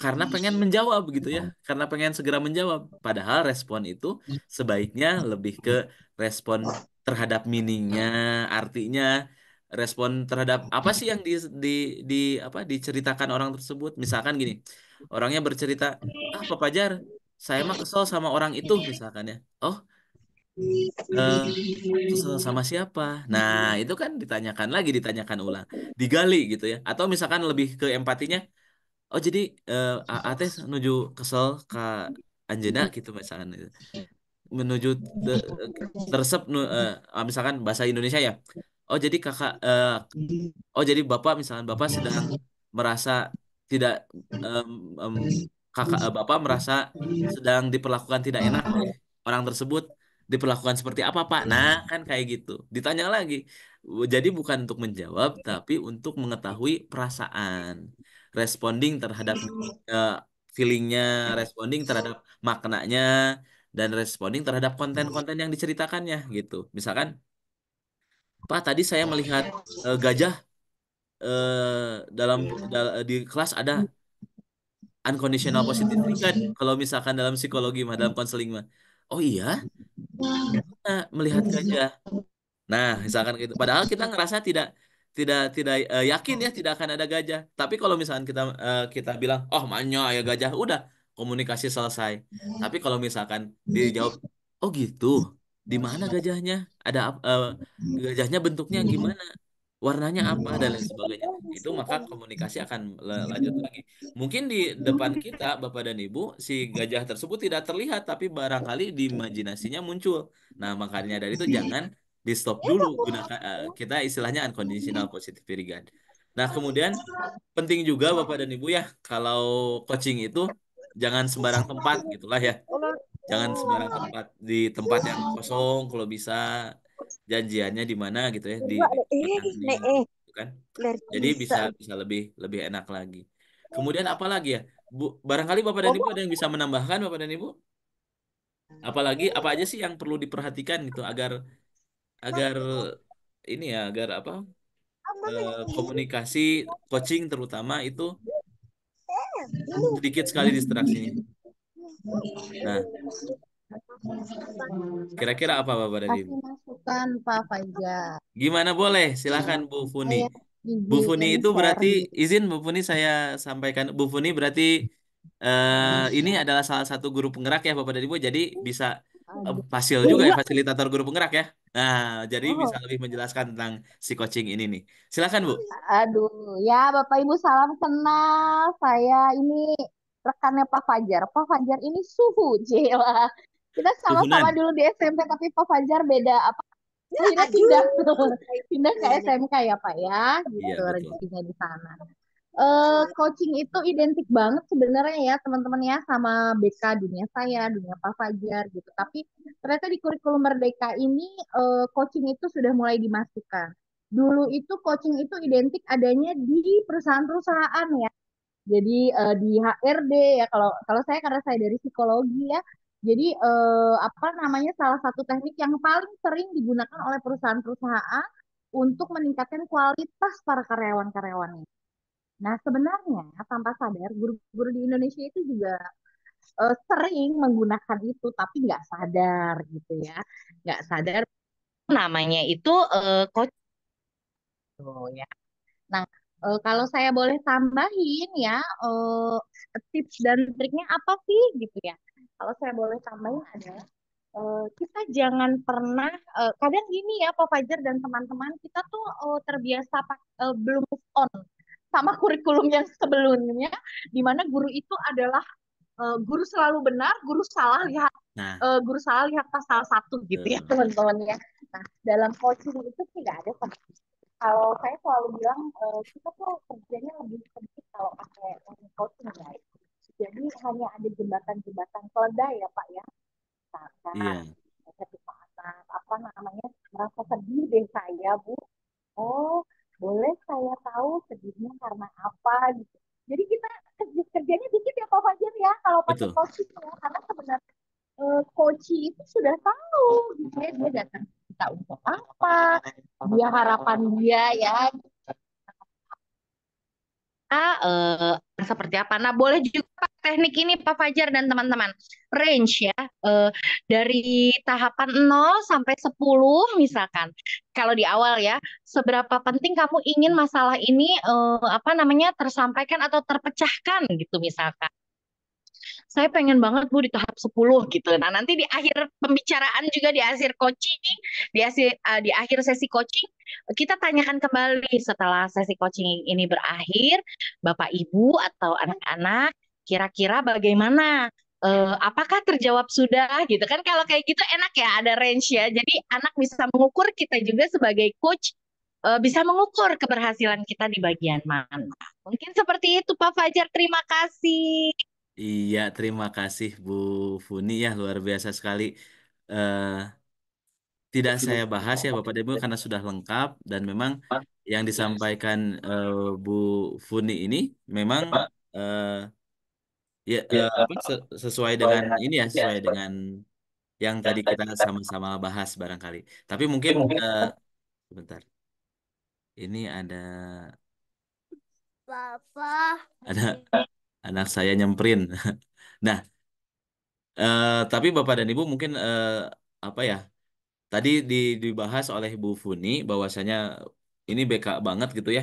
karena pengen menjawab gitu ya karena pengen segera menjawab padahal respon itu sebaiknya lebih ke respon terhadap mininya, artinya respon terhadap apa sih yang di, di, di apa diceritakan orang tersebut misalkan gini orangnya bercerita ah Pak Pajar saya mah kesel sama orang itu misalkan ya oh Uh, sama siapa? Nah, itu kan ditanyakan lagi, ditanyakan ulang, digali gitu ya. Atau misalkan lebih ke empatinya, oh jadi eh, A menuju kesel ke Anjena gitu misalkan gitu. menuju tersep nu, eh, misalkan bahasa Indonesia ya. Oh jadi kakak, uh, oh jadi bapak misalkan bapak sedang merasa tidak um, um, kakak eh, bapak merasa sedang diperlakukan tidak enak oleh orang tersebut diperlakukan seperti apa Pak? Nah, hmm. kan kayak gitu. Ditanya lagi. Jadi bukan untuk menjawab tapi untuk mengetahui perasaan, responding terhadap hmm. eh, feelingnya, responding terhadap maknanya dan responding terhadap konten-konten yang diceritakannya gitu. Misalkan Pak, tadi saya melihat uh, gajah uh, dalam hmm. dal di kelas ada unconditional positive regard kan? kalau misalkan dalam psikologi mah dalam konseling mah. Oh iya, Nah, melihat gajah. Nah, misalkan gitu. Padahal kita ngerasa tidak tidak tidak uh, yakin ya tidak akan ada gajah. Tapi kalau misalkan kita uh, kita bilang, "Oh, manyo ya gajah." Udah, komunikasi selesai. Tapi kalau misalkan dijawab, "Oh, gitu. Di mana gajahnya? Ada uh, gajahnya bentuknya gimana?" warnanya hmm. apa dan lain sebagainya. Itu maka komunikasi akan lanjut lagi. Mungkin di depan kita Bapak dan Ibu si gajah tersebut tidak terlihat tapi barangkali di imajinasinya muncul. Nah, makanya dari itu jangan di stop dulu gunakan eh, kita istilahnya unconditional positive regard. Nah, kemudian penting juga Bapak dan Ibu ya kalau coaching itu jangan sembarang tempat gitulah ya. Jangan sembarang tempat di tempat yang kosong kalau bisa janjiannya di mana gitu ya di, iya, eh, eh, eh, gitu, kan jadi bisa bisa lebih lebih enak lagi iya. kemudian apa lagi ya bu barangkali bapak dan ibu ada yang bisa menambahkan bapak dan ibu apalagi apa aja sih yang perlu diperhatikan gitu agar agar ini ya agar apa komunikasi coaching terutama itu iya, sedikit sekali distraksinya nah Kira-kira apa Bapak dari Ibu? Masukan Pak Fajar. Gimana boleh? silakan Bu iya, Funi. Iya. Bu Funi itu berarti izin Bu Funi saya sampaikan. Bu Funi berarti eh, ini adalah salah satu guru penggerak ya Bapak dan Ibu. Jadi bisa eh, fasil juga ya fasilitator guru penggerak ya. Nah, jadi oh. bisa lebih menjelaskan tentang si coaching ini nih. Silakan, Bu. Aduh, ya Bapak Ibu salam kenal. Saya ini rekannya Pak Fajar. Pak Fajar ini suhu, jela kita sama-sama dulu di SMP tapi Pak Fajar beda apa ya, oh, pindah pindah pindah ke iya, iya. SMK ya Pak ya gitu ya, rezekinya di sana uh, coaching itu identik banget sebenarnya ya teman-teman ya sama BK dunia saya dunia Pak Fajar gitu tapi ternyata di kurikulum Merdeka ini uh, coaching itu sudah mulai dimasukkan dulu itu coaching itu identik adanya di perusahaan-perusahaan ya jadi uh, di HRD ya kalau kalau saya karena saya dari psikologi ya jadi eh, apa namanya salah satu teknik yang paling sering digunakan oleh perusahaan-perusahaan untuk meningkatkan kualitas para karyawan-karyawannya. Nah sebenarnya tanpa sadar guru-guru di Indonesia itu juga eh, sering menggunakan itu tapi nggak sadar gitu ya, nggak sadar namanya itu eh, coach. Oh, ya. Nah Uh, kalau saya boleh tambahin ya uh, tips dan triknya apa sih gitu ya kalau saya boleh tambahin adalah eh, kita jangan pernah uh, kadang gini ya Pak Fajar dan teman-teman kita tuh eh, terbiasa belum move on sama kurikulum yang sebelumnya di mana guru itu adalah guru selalu benar, guru salah lihat nah. uh, guru salah lihat pasal satu gitu uh. ya teman-teman ya. Nah dalam coaching itu tidak ada seperti kalau saya selalu bilang uh, kita tuh kerjanya lebih sedikit kalau pakai coaching guys. Jadi hanya ada jembatan-jembatan keledai ya Pak ya. Karena yeah. ketika apa namanya merasa sedih deh saya Bu. Oh boleh saya tahu sedihnya karena apa gitu. Jadi kita kerjanya dikit ya Pak Fajar ya kalau pakai coaching ya karena sebenarnya eh, coach itu sudah tahu gitu ya dia datang kita untuk apa, dia harapan dia ya uh, seperti apa. Nah, boleh juga Pak, teknik ini Pak Fajar dan teman-teman. Range ya, uh, dari tahapan 0 sampai 10 misalkan. Kalau di awal ya, seberapa penting kamu ingin masalah ini uh, apa namanya tersampaikan atau terpecahkan gitu misalkan saya pengen banget Bu di tahap 10 gitu. Nah, nanti di akhir pembicaraan juga di akhir coaching, di akhir uh, di akhir sesi coaching kita tanyakan kembali setelah sesi coaching ini berakhir, Bapak Ibu atau anak-anak kira-kira bagaimana uh, apakah terjawab sudah gitu kan kalau kayak gitu enak ya ada range ya jadi anak bisa mengukur kita juga sebagai coach eh, bisa mengukur keberhasilan kita di bagian mana mungkin seperti itu Pak Fajar terima kasih Iya, terima kasih Bu Funi ya luar biasa sekali. Uh, tidak saya bahas ya Bapak dan Ibu karena sudah lengkap dan memang yang iya. disampaikan uh, Bu Funi ini memang uh, ya uh, apa, sesuai dengan ini ya, ya sesuai dengan yang tadi kita sama-sama bahas barangkali. Tapi mungkin uh, sebentar. Ini ada Bapak ada anak saya nyemprin, Nah, eh, tapi Bapak dan Ibu mungkin eh, apa ya? Tadi di, dibahas oleh Bu Funi bahwasanya ini BK banget gitu ya.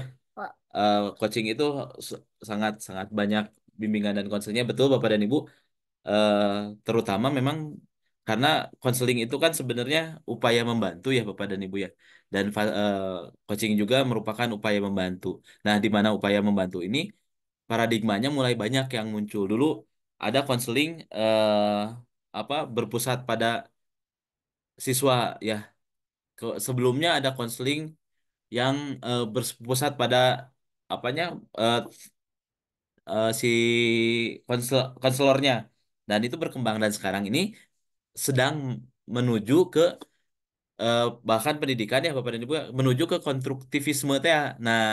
Eh, coaching itu sangat sangat banyak bimbingan dan konselingnya betul Bapak dan Ibu. Eh, terutama memang karena konseling itu kan sebenarnya upaya membantu ya Bapak dan Ibu ya. Dan eh, coaching juga merupakan upaya membantu. Nah, di mana upaya membantu ini paradigmanya mulai banyak yang muncul. Dulu ada konseling eh, apa berpusat pada siswa ya. sebelumnya ada konseling yang eh, berpusat pada apanya eh, eh, si konsel konselornya dan itu berkembang dan sekarang ini sedang menuju ke eh, bahkan pendidikan ya Bapak dan Ibu menuju ke konstruktivisme teh. Ya. Nah,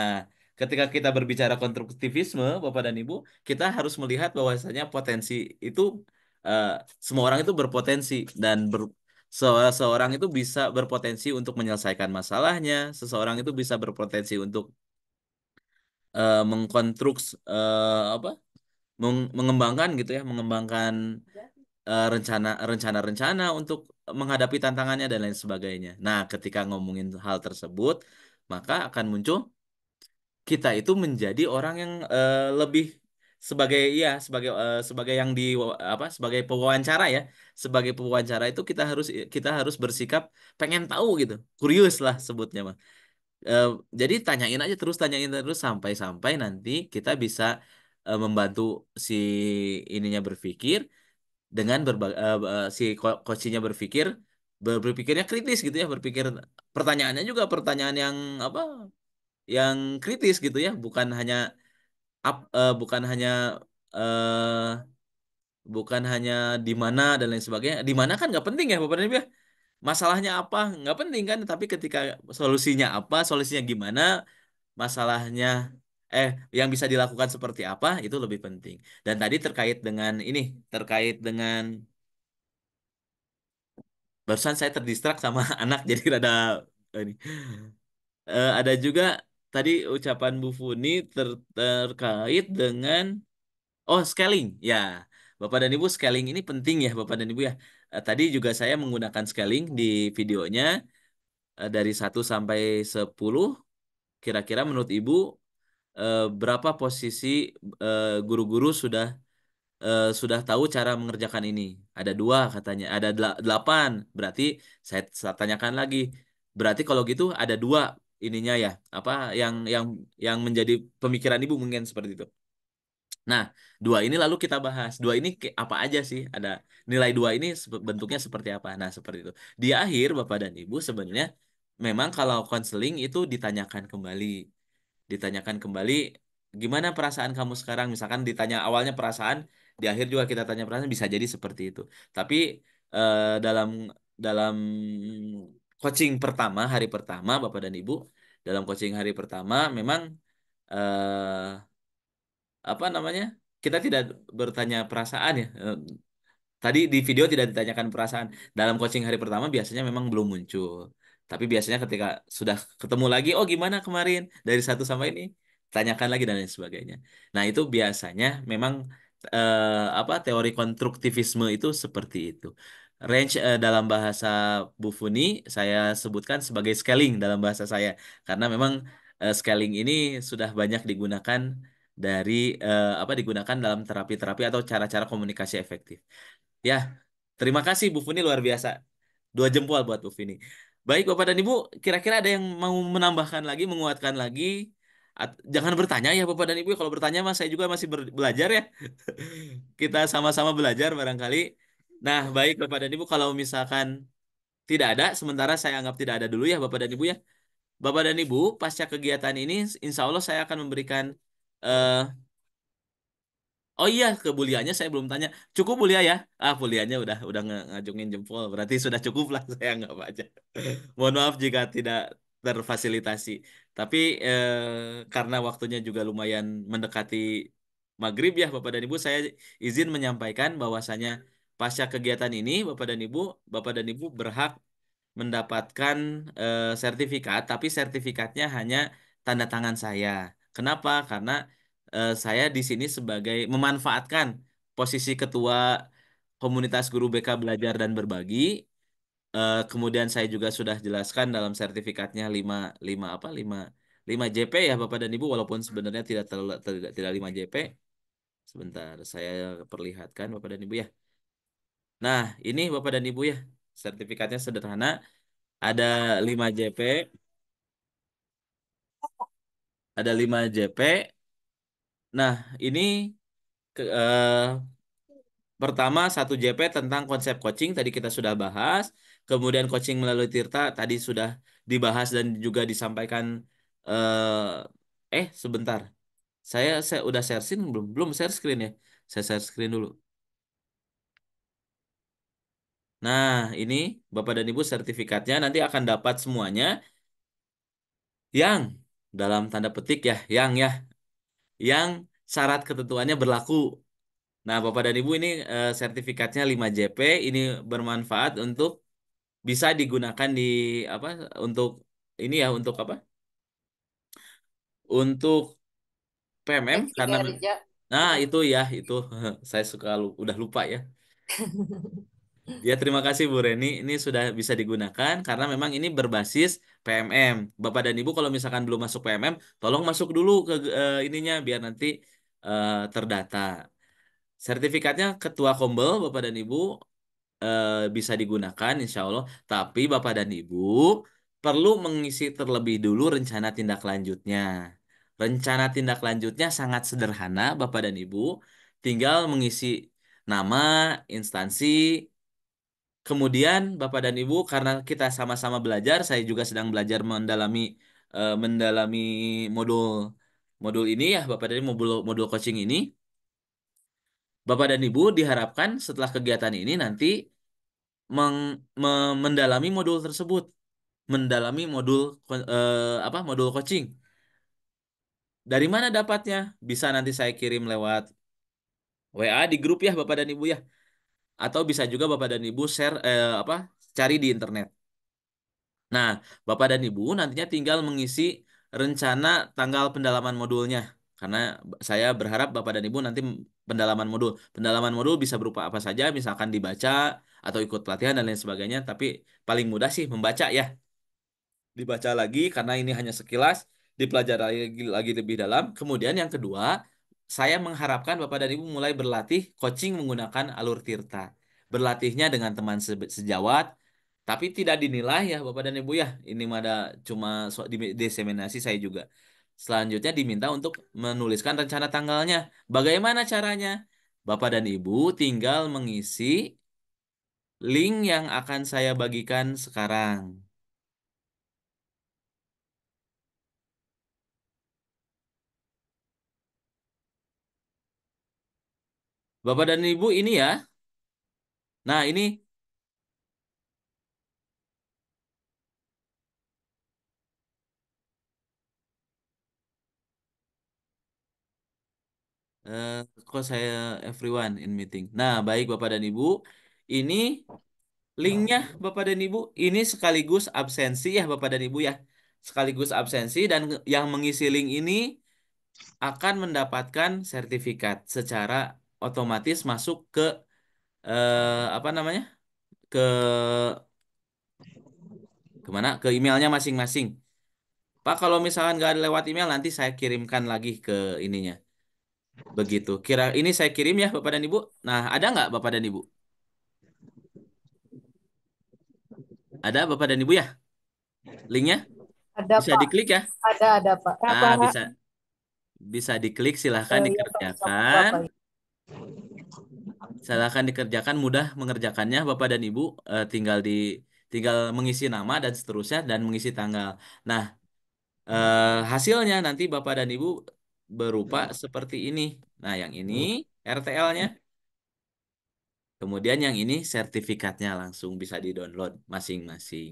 ketika kita berbicara konstruktivisme, Bapak dan Ibu, kita harus melihat bahwasanya potensi itu uh, semua orang itu berpotensi dan ber, seseorang itu bisa berpotensi untuk menyelesaikan masalahnya, seseorang itu bisa berpotensi untuk uh, mengkonstruks uh, apa? Meng, mengembangkan gitu ya, mengembangkan uh, rencana rencana-rencana untuk menghadapi tantangannya dan lain sebagainya. Nah, ketika ngomongin hal tersebut, maka akan muncul kita itu menjadi orang yang uh, lebih sebagai ya sebagai uh, sebagai yang di apa sebagai pewawancara ya sebagai pewawancara itu kita harus kita harus bersikap pengen tahu gitu kurius lah sebutnya mah eh, uh, jadi tanyain aja terus tanyain terus sampai sampai nanti kita bisa uh, membantu si ininya berpikir dengan berba uh, si kocinya berpikir berpikirnya kritis gitu ya berpikir pertanyaannya juga pertanyaan yang apa yang kritis gitu ya, bukan hanya up, uh, eh, bukan hanya uh, bukan hanya di mana dan lain sebagainya. Di mana kan nggak penting ya, Bapak dan Ibu ya. Masalahnya apa nggak penting kan, tapi ketika solusinya apa, solusinya gimana, masalahnya eh yang bisa dilakukan seperti apa itu lebih penting. Dan tadi terkait dengan ini, terkait dengan barusan saya terdistrak sama anak jadi rada ini. Uh, ada juga tadi ucapan Bu Funi ter terkait dengan oh scaling ya. Bapak dan Ibu scaling ini penting ya Bapak dan Ibu ya. Eh, tadi juga saya menggunakan scaling di videonya eh, dari 1 sampai 10 kira-kira menurut Ibu eh, berapa posisi guru-guru sudah sudah tahu cara mengerjakan ini. Ada dua katanya, ada delapan. Berarti saya tanyakan lagi. Berarti kalau gitu ada dua ininya ya apa yang yang yang menjadi pemikiran ibu mungkin seperti itu. Nah, dua ini lalu kita bahas. Dua ini apa aja sih? Ada nilai dua ini bentuknya seperti apa? Nah, seperti itu. Di akhir Bapak dan Ibu sebenarnya memang kalau konseling itu ditanyakan kembali. Ditanyakan kembali gimana perasaan kamu sekarang? Misalkan ditanya awalnya perasaan, di akhir juga kita tanya perasaan bisa jadi seperti itu. Tapi eh, dalam dalam coaching pertama hari pertama Bapak dan Ibu dalam coaching hari pertama memang eh, apa namanya kita tidak bertanya perasaan ya tadi di video tidak ditanyakan perasaan dalam coaching hari pertama biasanya memang belum muncul tapi biasanya ketika sudah ketemu lagi oh gimana kemarin dari satu sampai ini tanyakan lagi dan lain sebagainya nah itu biasanya memang eh, apa teori konstruktivisme itu seperti itu range uh, dalam bahasa Bufuni saya sebutkan sebagai scaling dalam bahasa saya karena memang uh, scaling ini sudah banyak digunakan dari uh, apa digunakan dalam terapi-terapi atau cara-cara komunikasi efektif. Ya, terima kasih Bufuni luar biasa. Dua jempol buat Bufuni. Baik Bapak dan Ibu, kira-kira ada yang mau menambahkan lagi, menguatkan lagi? jangan bertanya ya Bapak dan Ibu, kalau bertanya mas saya juga masih belajar ya. Kita sama-sama belajar barangkali. Nah, baik Bapak dan Ibu, kalau misalkan tidak ada, sementara saya anggap tidak ada dulu ya Bapak dan Ibu ya. Bapak dan Ibu, pasca kegiatan ini, insya Allah saya akan memberikan... Uh, oh iya, ke saya belum tanya. Cukup bulia ya? Ah, bulianya udah udah ngajungin jempol, berarti sudah cukup lah saya anggap aja. Mohon maaf jika tidak terfasilitasi. Tapi eh, karena waktunya juga lumayan mendekati maghrib ya Bapak dan Ibu, saya izin menyampaikan bahwasanya Pasca kegiatan ini, Bapak dan Ibu, Bapak dan Ibu berhak mendapatkan e, sertifikat, tapi sertifikatnya hanya tanda tangan saya. Kenapa? Karena e, saya di sini sebagai memanfaatkan posisi ketua komunitas guru BK belajar dan berbagi. E, kemudian saya juga sudah jelaskan dalam sertifikatnya 5 5 apa? 5 5 JP ya Bapak dan Ibu walaupun sebenarnya tidak terlalu, tidak tidak 5 JP. Sebentar saya perlihatkan Bapak dan Ibu ya. Nah, ini Bapak dan Ibu ya, sertifikatnya sederhana. Ada 5 JP. Ada 5 JP. Nah, ini ke, eh, pertama satu JP tentang konsep coaching tadi kita sudah bahas, kemudian coaching melalui Tirta tadi sudah dibahas dan juga disampaikan eh, eh sebentar. Saya saya udah share screen belum? Belum share screen ya. Saya share screen dulu. Nah, ini Bapak dan Ibu sertifikatnya nanti akan dapat semuanya yang dalam tanda petik ya, yang ya, yang syarat ketentuannya berlaku. Nah, Bapak dan Ibu ini e, sertifikatnya 5JP ini bermanfaat untuk bisa digunakan di apa untuk ini ya untuk apa? Untuk PMM karena ya, ya? Nah, itu ya, itu saya suka udah lupa ya. Ya, terima kasih Bu Reni. Ini sudah bisa digunakan karena memang ini berbasis PMM. Bapak dan Ibu kalau misalkan belum masuk PMM, tolong masuk dulu ke uh, ininya biar nanti uh, terdata. Sertifikatnya Ketua Kombel Bapak dan Ibu uh, bisa digunakan insya Allah. Tapi Bapak dan Ibu perlu mengisi terlebih dulu rencana tindak lanjutnya. Rencana tindak lanjutnya sangat sederhana Bapak dan Ibu. Tinggal mengisi nama, instansi, Kemudian Bapak dan Ibu karena kita sama-sama belajar, saya juga sedang belajar mendalami uh, mendalami modul modul ini ya Bapak dan Ibu modul modul coaching ini. Bapak dan Ibu diharapkan setelah kegiatan ini nanti meng, me, mendalami modul tersebut, mendalami modul uh, apa modul coaching. Dari mana dapatnya? Bisa nanti saya kirim lewat WA di grup ya Bapak dan Ibu ya atau bisa juga Bapak dan Ibu share eh, apa cari di internet. Nah, Bapak dan Ibu nantinya tinggal mengisi rencana tanggal pendalaman modulnya karena saya berharap Bapak dan Ibu nanti pendalaman modul. Pendalaman modul bisa berupa apa saja, misalkan dibaca atau ikut pelatihan dan lain sebagainya, tapi paling mudah sih membaca ya. Dibaca lagi karena ini hanya sekilas, dipelajari lagi, lagi lebih dalam. Kemudian yang kedua, saya mengharapkan Bapak dan Ibu mulai berlatih coaching menggunakan alur tirta. Berlatihnya dengan teman se sejawat, tapi tidak dinilai ya Bapak dan Ibu ya. Ini mada cuma so diseminasi saya juga. Selanjutnya diminta untuk menuliskan rencana tanggalnya. Bagaimana caranya? Bapak dan Ibu tinggal mengisi link yang akan saya bagikan sekarang. Bapak dan Ibu ini ya. Nah, ini Uh, kok saya everyone in meeting. Nah, baik Bapak dan Ibu, ini linknya Bapak dan Ibu. Ini sekaligus absensi ya Bapak dan Ibu ya. Sekaligus absensi dan yang mengisi link ini akan mendapatkan sertifikat secara otomatis masuk ke eh, apa namanya ke kemana ke emailnya masing-masing pak kalau misalkan nggak lewat email nanti saya kirimkan lagi ke ininya begitu kira ini saya kirim ya bapak dan ibu nah ada nggak bapak dan ibu ada bapak dan ibu ya linknya ada bisa pak. diklik ya ada ada pak nah, bisa bisa diklik silahkan oh, dikerjakan pak. Silahkan dikerjakan, mudah mengerjakannya Bapak dan Ibu. Eh, tinggal di tinggal mengisi nama dan seterusnya dan mengisi tanggal. Nah, eh, hasilnya nanti Bapak dan Ibu berupa seperti ini. Nah, yang ini RTL-nya. Kemudian yang ini sertifikatnya langsung bisa di-download masing-masing.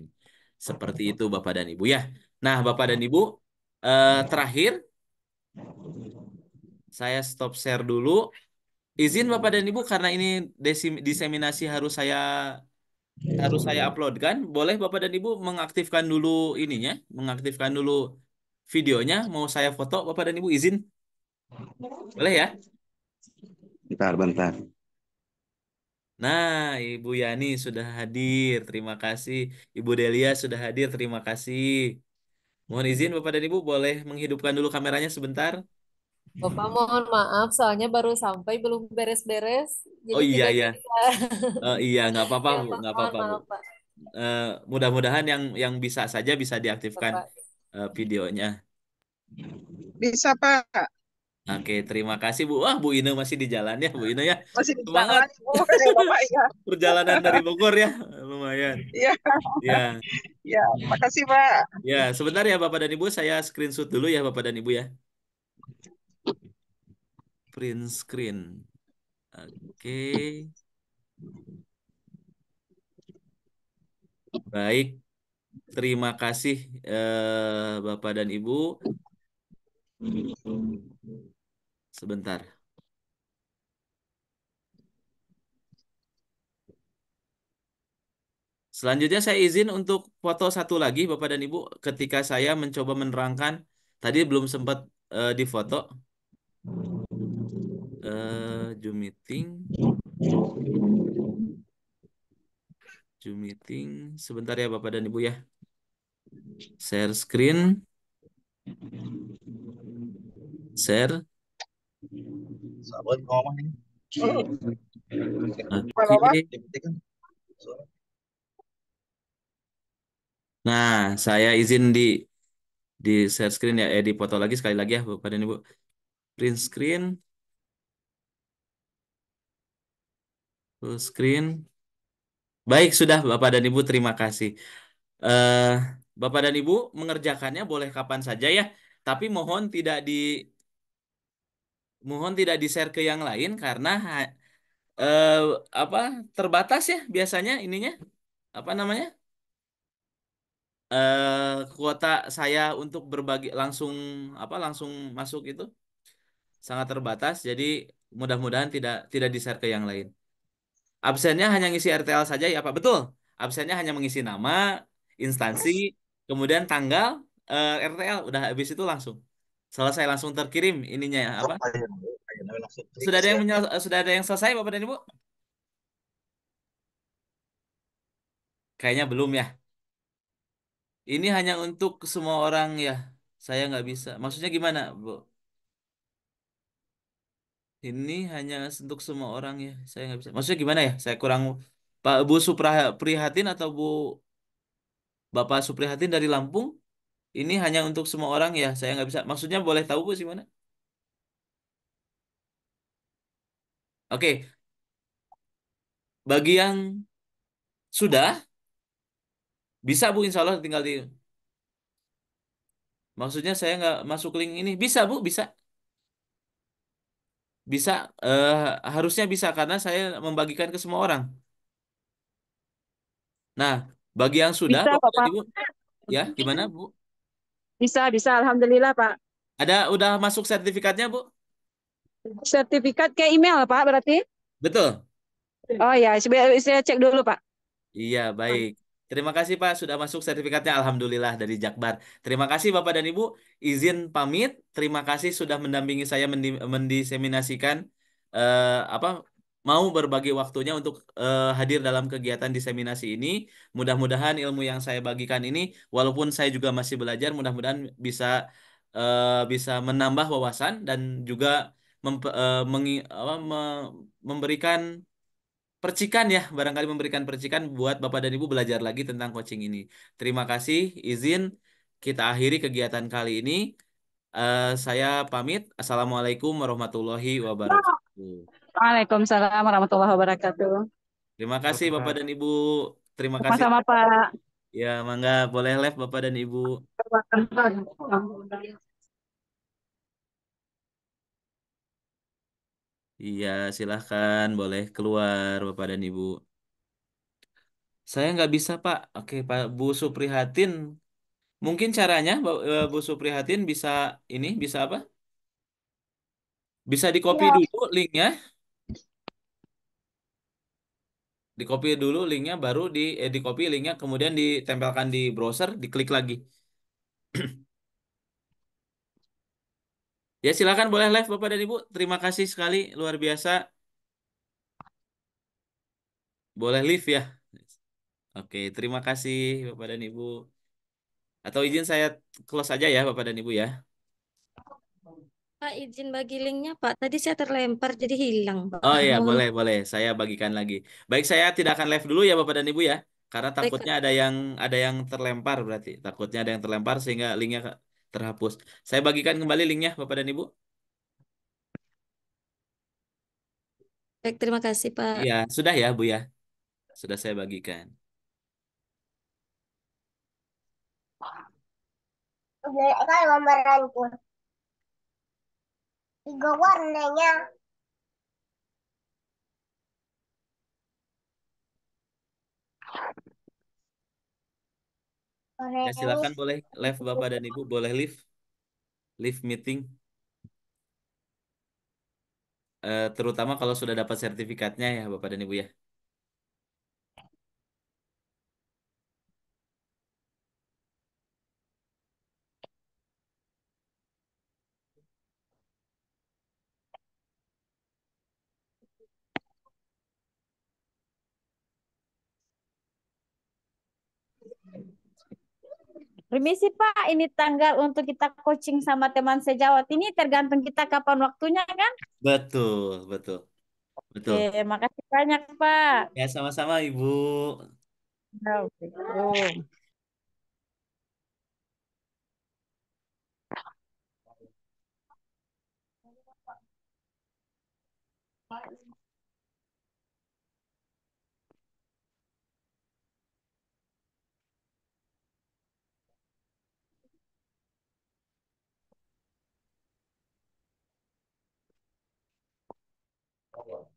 Seperti itu Bapak dan Ibu ya. Nah, Bapak dan Ibu, eh, terakhir saya stop share dulu izin Bapak dan Ibu karena ini diseminasi harus saya harus saya iya. upload kan, Boleh Bapak dan Ibu mengaktifkan dulu ininya, mengaktifkan dulu videonya. Mau saya foto Bapak dan Ibu izin? Boleh ya? Bentar, bentar. Nah, Ibu Yani sudah hadir. Terima kasih. Ibu Delia sudah hadir. Terima kasih. Mohon izin Bapak dan Ibu boleh menghidupkan dulu kameranya sebentar. Bapak hmm. mohon maaf, soalnya baru sampai belum beres-beres. Jadi oh iya iya. Uh, iya nggak apa-apa, iya, nggak apa-apa. Uh, mudah-mudahan yang yang bisa saja bisa diaktifkan uh, videonya. Bisa Pak. Oke, terima kasih Bu. Wah, Bu Ine masih di jalan ya, Bu Ine ya. Masih di jalan, Bu. Oh, Bapak, ya. Perjalanan dari Bogor ya, lumayan. Iya. Iya. Iya, makasih Pak. Ya, sebentar ya Bapak dan Ibu, saya screenshot dulu ya Bapak dan Ibu ya print screen. Oke. Okay. Baik. Terima kasih eh, Bapak dan Ibu. Sebentar. Selanjutnya saya izin untuk foto satu lagi Bapak dan Ibu ketika saya mencoba menerangkan tadi belum sempat uh, difoto uh, Zoom meeting. Zoom meeting. Sebentar ya Bapak dan Ibu ya. Share screen. Share. Okay. Nah, saya izin di di share screen ya, eh, di foto lagi sekali lagi ya Bapak dan Ibu. Print screen. Full screen. Baik, sudah Bapak dan Ibu, terima kasih. Uh, Bapak dan Ibu mengerjakannya boleh kapan saja ya, tapi mohon tidak di mohon tidak di-share ke yang lain karena uh, apa terbatas ya biasanya ininya apa namanya? Uh, kuota saya untuk berbagi langsung apa langsung masuk itu sangat terbatas jadi mudah-mudahan tidak tidak di-share ke yang lain. Absennya hanya ngisi RTL saja ya Pak? Betul. Absennya hanya mengisi nama, instansi, kemudian tanggal uh, eh, RTL. Udah habis itu langsung selesai langsung terkirim ininya ya apa? Iya, iya, iya, sudah ada yang sudah ada yang selesai Bapak dan Ibu? Kayaknya belum ya. Ini hanya untuk semua orang ya. Saya nggak bisa. Maksudnya gimana, Bu? Ini hanya untuk semua orang ya. Saya nggak bisa. Maksudnya gimana ya? Saya kurang Pak Bu Suprihatin atau Bu Bapak Suprihatin dari Lampung. Ini hanya untuk semua orang ya. Saya nggak bisa. Maksudnya boleh tahu Bu sih mana? Oke. Bagi yang sudah bisa Bu Insya Allah tinggal di Maksudnya saya nggak masuk link ini. Bisa Bu, bisa bisa uh, harusnya bisa karena saya membagikan ke semua orang. Nah, bagi yang sudah Bisa, Bapak Ibu, ya gimana Bu? Bisa, bisa. Alhamdulillah, Pak. Ada udah masuk sertifikatnya Bu? Sertifikat ke email, Pak, berarti? Betul. Oh ya, saya cek dulu, Pak. Iya baik. Terima kasih Pak sudah masuk sertifikatnya Alhamdulillah dari Jakbar. Terima kasih Bapak dan Ibu. Izin pamit. Terima kasih sudah mendampingi saya mendiseminasikan uh, apa mau berbagi waktunya untuk uh, hadir dalam kegiatan diseminasi ini. Mudah-mudahan ilmu yang saya bagikan ini walaupun saya juga masih belajar mudah-mudahan bisa uh, bisa menambah wawasan dan juga mem uh, mengi apa, me memberikan percikan ya, barangkali memberikan percikan buat Bapak dan Ibu belajar lagi tentang coaching ini. Terima kasih, izin kita akhiri kegiatan kali ini. Uh, saya pamit. Assalamualaikum warahmatullahi wabarakatuh. Waalaikumsalam warahmatullahi wabarakatuh. Terima kasih Bapak dan Ibu. Terima kasih. sama Pak. Ya, mangga boleh live Bapak dan Ibu. Iya, silahkan boleh keluar Bapak dan Ibu. Saya nggak bisa Pak. Oke Pak Bu Suprihatin. Mungkin caranya e, Bu Suprihatin bisa ini bisa apa? Bisa di copy iya. dulu linknya. Di copy dulu linknya baru di eh, di copy linknya kemudian ditempelkan di browser diklik lagi. Ya silakan boleh live Bapak dan Ibu. Terima kasih sekali luar biasa. Boleh live ya. Oke, terima kasih Bapak dan Ibu. Atau izin saya close aja ya Bapak dan Ibu ya. Pak izin bagi linknya Pak. Tadi saya terlempar jadi hilang Pak. Oh iya boleh boleh. Saya bagikan lagi. Baik saya tidak akan live dulu ya Bapak dan Ibu ya. Karena takutnya ada yang ada yang terlempar berarti. Takutnya ada yang terlempar sehingga linknya terhapus. Saya bagikan kembali linknya, Bapak dan Ibu. Baik, terima kasih Pak. Ya, sudah ya Bu ya. Sudah saya bagikan. Gambar gambaranku. Tiga warnanya. Ya, silakan boleh live Bapak dan Ibu, boleh live live meeting. Uh, terutama kalau sudah dapat sertifikatnya ya Bapak dan Ibu ya. Permisi Pak, ini tanggal untuk kita coaching sama teman sejawat. Ini tergantung kita kapan waktunya kan? Betul, betul. Betul. Oke, makasih banyak Pak. Ya sama-sama Ibu. Oh, problem.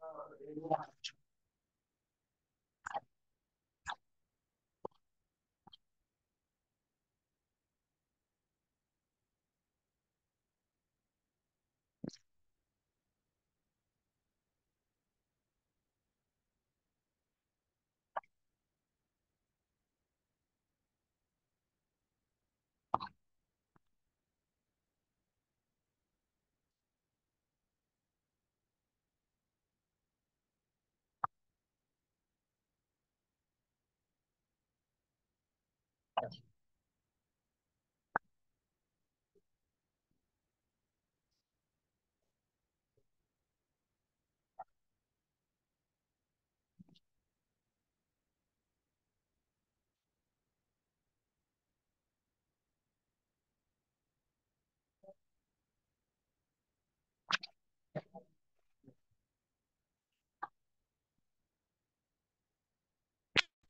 呃，对呀。